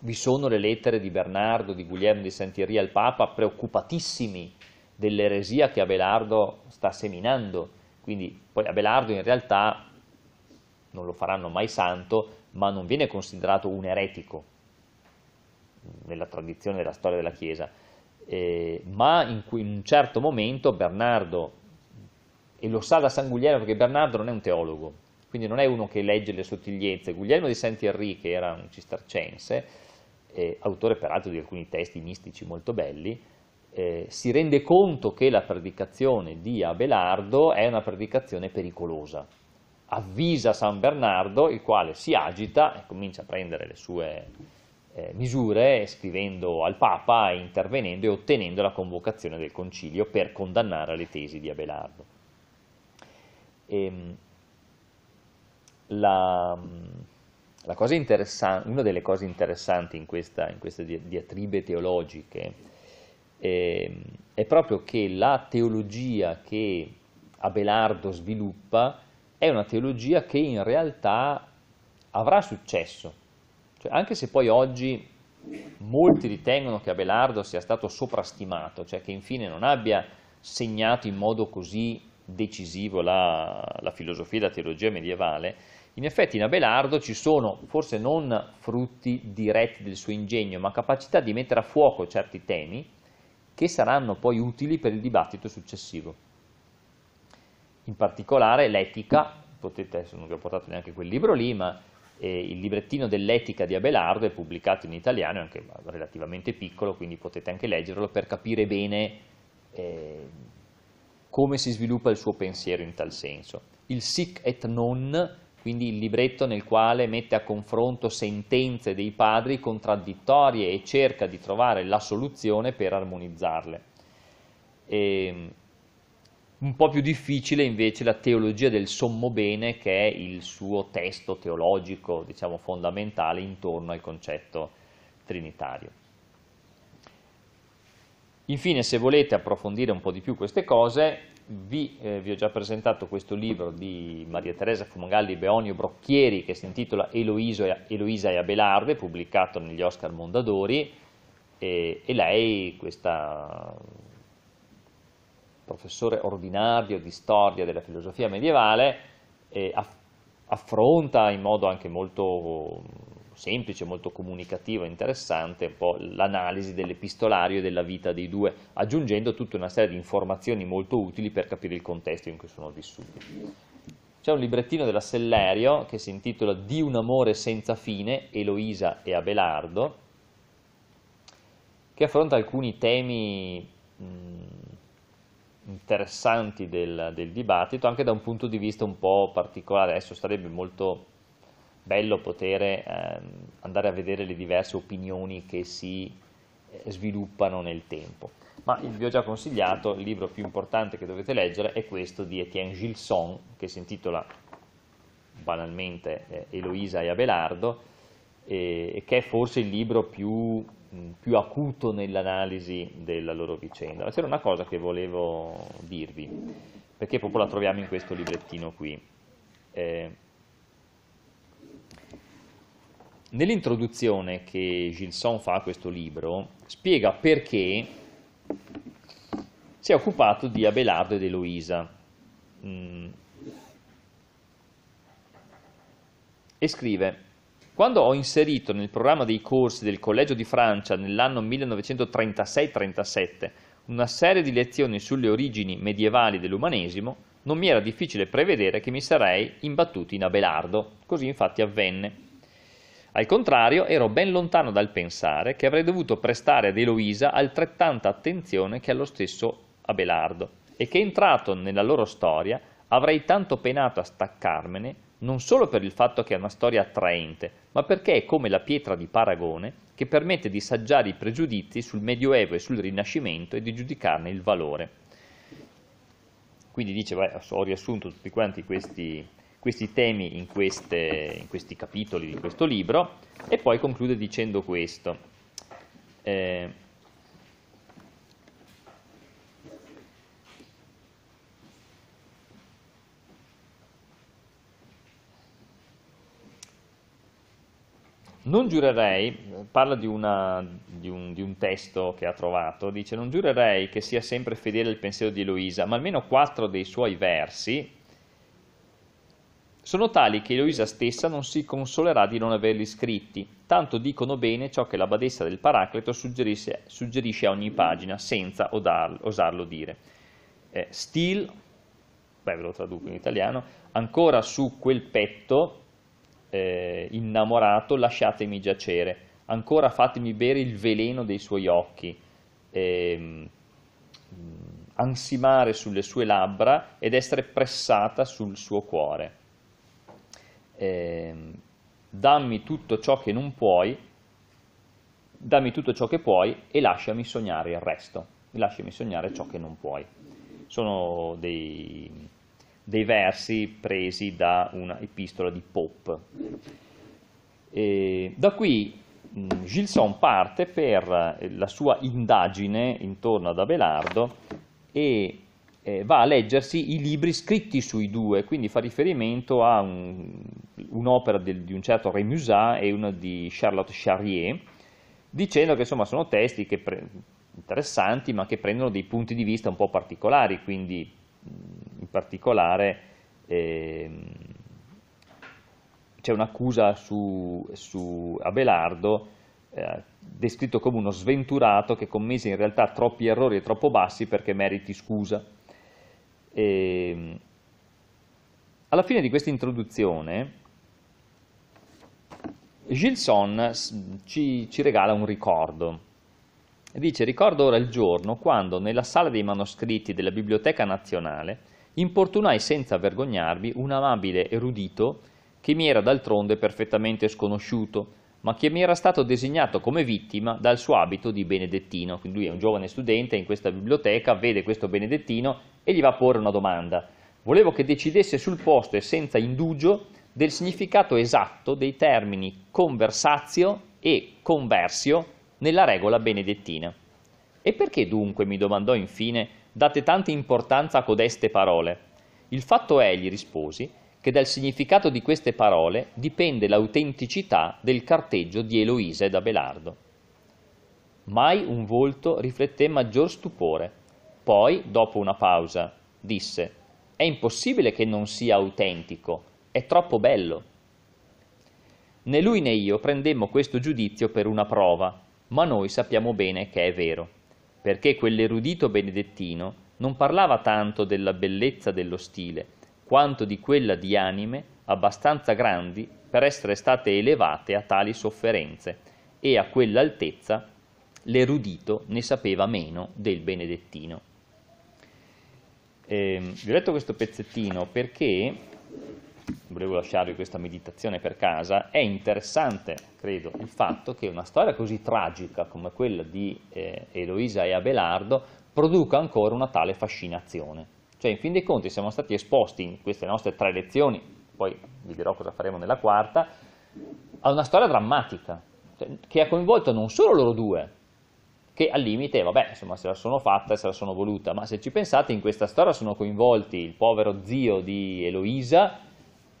Vi sono le lettere di Bernardo, di Guglielmo di Santieria al Papa, preoccupatissimi dell'eresia che Abelardo sta seminando. Quindi poi Abelardo in realtà non lo faranno mai santo, ma non viene considerato un eretico, nella tradizione della storia della Chiesa, eh, ma in, cui in un certo momento Bernardo, e lo sa da San Guglielmo perché Bernardo non è un teologo, quindi non è uno che legge le sottigliezze, Guglielmo di Santi che era un cistercense, eh, autore peraltro di alcuni testi mistici molto belli, eh, si rende conto che la predicazione di Abelardo è una predicazione pericolosa. Avvisa San Bernardo, il quale si agita e comincia a prendere le sue eh, misure scrivendo al Papa intervenendo e ottenendo la convocazione del concilio per condannare le tesi di Abelardo. Ehm, la, mm, la una delle cose interessanti in, questa, in queste diatribe teologiche eh, è proprio che la teologia che Abelardo sviluppa è una teologia che in realtà avrà successo cioè, anche se poi oggi molti ritengono che Abelardo sia stato soprastimato, cioè che infine non abbia segnato in modo così decisivo la, la filosofia e la teologia medievale, in effetti in Abelardo ci sono forse non frutti diretti del suo ingegno, ma capacità di mettere a fuoco certi temi che saranno poi utili per il dibattito successivo. In particolare l'etica, potete, adesso non vi ho portato neanche quel libro lì, ma eh, il librettino dell'etica di Abelardo è pubblicato in italiano, è anche relativamente piccolo, quindi potete anche leggerlo per capire bene eh, come si sviluppa il suo pensiero in tal senso. Il sic et non, quindi il libretto nel quale mette a confronto sentenze dei padri contraddittorie e cerca di trovare la soluzione per armonizzarle. E, ehm, un po' più difficile invece la teologia del sommo bene, che è il suo testo teologico, diciamo, fondamentale intorno al concetto trinitario. Infine, se volete approfondire un po' di più queste cose, vi, eh, vi ho già presentato questo libro di Maria Teresa Fumagalli e Beonio Brocchieri, che si intitola Eloisa, Eloisa e Abelarde, pubblicato negli Oscar Mondadori, e, e lei, questa professore ordinario di storia della filosofia medievale, eh, affronta in modo anche molto semplice, molto comunicativo e interessante un po' l'analisi dell'epistolario e della vita dei due, aggiungendo tutta una serie di informazioni molto utili per capire il contesto in cui sono vissuti. C'è un librettino della Sellerio che si intitola Di un amore senza fine, Eloisa e Abelardo, che affronta alcuni temi mh, interessanti del, del, dibattito, anche da un punto di vista un po' particolare. Adesso sarebbe molto bello poter eh, andare a vedere le diverse opinioni che si eh, sviluppano nel tempo. Ma vi ho già consigliato il libro più importante che dovete leggere è questo di Etienne Gilson, che si intitola banalmente eh, Eloisa e Abelardo, eh, che è forse il libro più Mm, più acuto nell'analisi della loro vicenda. c'era una cosa che volevo dirvi, perché proprio la troviamo in questo librettino qui. Eh, Nell'introduzione che Gilson fa a questo libro spiega perché si è occupato di Abelardo ed Eloisa mm. e scrive quando ho inserito nel programma dei corsi del Collegio di Francia nell'anno 1936-37 una serie di lezioni sulle origini medievali dell'umanesimo, non mi era difficile prevedere che mi sarei imbattuti in Abelardo, così infatti avvenne. Al contrario, ero ben lontano dal pensare che avrei dovuto prestare ad Eloisa altrettanta attenzione che allo stesso Abelardo, e che entrato nella loro storia avrei tanto penato a staccarmene non solo per il fatto che è una storia attraente, ma perché è come la pietra di paragone che permette di saggiare i pregiudizi sul Medioevo e sul Rinascimento e di giudicarne il valore. Quindi dice, beh, ho riassunto tutti quanti questi, questi temi in, queste, in, questi capitoli di questo libro e poi conclude dicendo questo. Eh, Non giurerei, parla di, una, di, un, di, un, testo che ha trovato, dice non giurerei che sia sempre fedele il pensiero di Eloisa, ma almeno quattro dei suoi versi sono tali che Eloisa stessa non si consolerà di non averli scritti, tanto dicono bene ciò che la badessa del Paracleto suggerisce, a ogni pagina senza odarlo, osarlo dire. Eh, still, beh ve lo traduco in italiano, ancora su quel petto eh, innamorato, lasciatemi giacere, ancora fatemi bere il veleno dei suoi occhi, eh, ansimare sulle sue labbra ed essere pressata sul suo cuore. Eh, dammi tutto ciò che non puoi, dammi tutto ciò che puoi e lasciami sognare il resto, lasciami sognare ciò che non puoi. Sono dei, dei versi presi da una epistola di Pope. E da qui mm, Gilson parte per eh, la sua indagine intorno ad Abelardo e eh, va a leggersi i libri scritti sui due, quindi fa riferimento a un'opera un di, un certo Remusat e una di Charlotte Charrier, dicendo che insomma sono testi interessanti ma che prendono dei punti di vista un po' particolari, quindi mh, mm, particolare ehm, c'è un'accusa su, su, Abelardo eh, descritto come uno sventurato che commise in realtà troppi errori e troppo bassi perché meriti scusa. E, ehm, alla fine di questa introduzione Gilson ci, ci regala un ricordo. Dice, ricordo ora il giorno quando nella sala dei manoscritti della Biblioteca Nazionale importunai senza vergognarmi un amabile erudito che mi era d'altronde perfettamente sconosciuto, ma che mi era stato designato come vittima dal suo abito di benedettino. Quindi lui è un giovane studente in questa biblioteca, vede questo benedettino e gli va a porre una domanda. Volevo che decidesse sul posto e senza indugio del significato esatto dei termini conversazio e conversio nella regola benedettina. E perché dunque, mi domandò infine, date tanta importanza a codeste parole. Il fatto è, gli risposi, che dal significato di queste parole dipende l'autenticità del carteggio di Eloisa ed Abelardo. Mai un volto rifletté maggior stupore. Poi, dopo una pausa, disse «È impossibile che non sia autentico, è troppo bello». Né lui né io prendemmo questo giudizio per una prova, ma noi sappiamo bene che è vero perché quell'erudito benedettino non parlava tanto della bellezza dello stile, quanto di quella di anime abbastanza grandi per essere state elevate a tali sofferenze, e a quell'altezza l'erudito ne sapeva meno del benedettino. Eh, vi ho letto questo pezzettino perché volevo lasciarvi questa meditazione per casa, è interessante, credo, il fatto che una storia così tragica come quella di eh, Eloisa e Abelardo produca ancora una tale fascinazione. Cioè, in fin dei conti, siamo stati esposti in queste nostre tre lezioni, poi vi dirò cosa faremo nella quarta, a una storia drammatica, cioè, che ha coinvolto non solo loro due, che al limite, vabbè, insomma, se la sono fatta, e se la sono voluta, ma se ci pensate, in questa storia sono coinvolti il povero zio di Eloisa,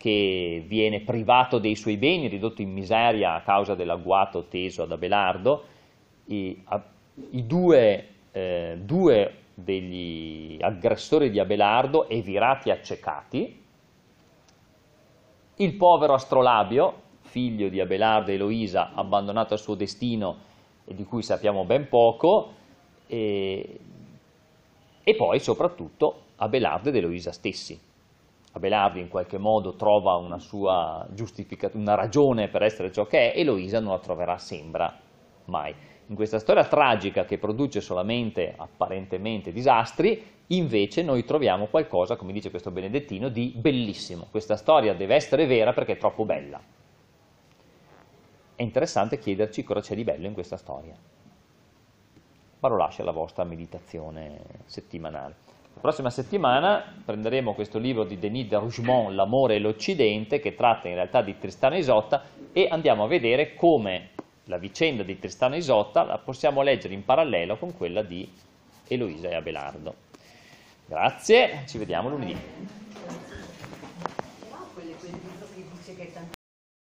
che viene privato dei suoi beni, ridotto in miseria a causa dell'agguato teso ad Abelardo, i, a, i due, eh, due degli aggressori di Abelardo, evirati e accecati, il povero Astrolabio, figlio di Abelardo e Eloisa, abbandonato al suo destino e di cui sappiamo ben poco, e, e poi soprattutto Abelardo ed Eloisa stessi. Abelardi in qualche modo trova una sua giustificazione, una ragione per essere ciò che è, Eloisa non la troverà, sembra, mai. In questa storia tragica che produce solamente apparentemente disastri, invece noi troviamo qualcosa, come dice questo benedettino, di bellissimo. Questa storia deve essere vera perché è troppo bella. È interessante chiederci cosa c'è di bello in questa storia. Ma lo lascio alla vostra meditazione settimanale. La prossima settimana prenderemo questo libro di Denis de Rougemont, L'amore e l'Occidente, che tratta in realtà di Tristano Isotta e andiamo a vedere come la vicenda di Tristano Isotta la possiamo leggere in parallelo con quella di Eloisa e Abelardo. Grazie, ci vediamo lunedì.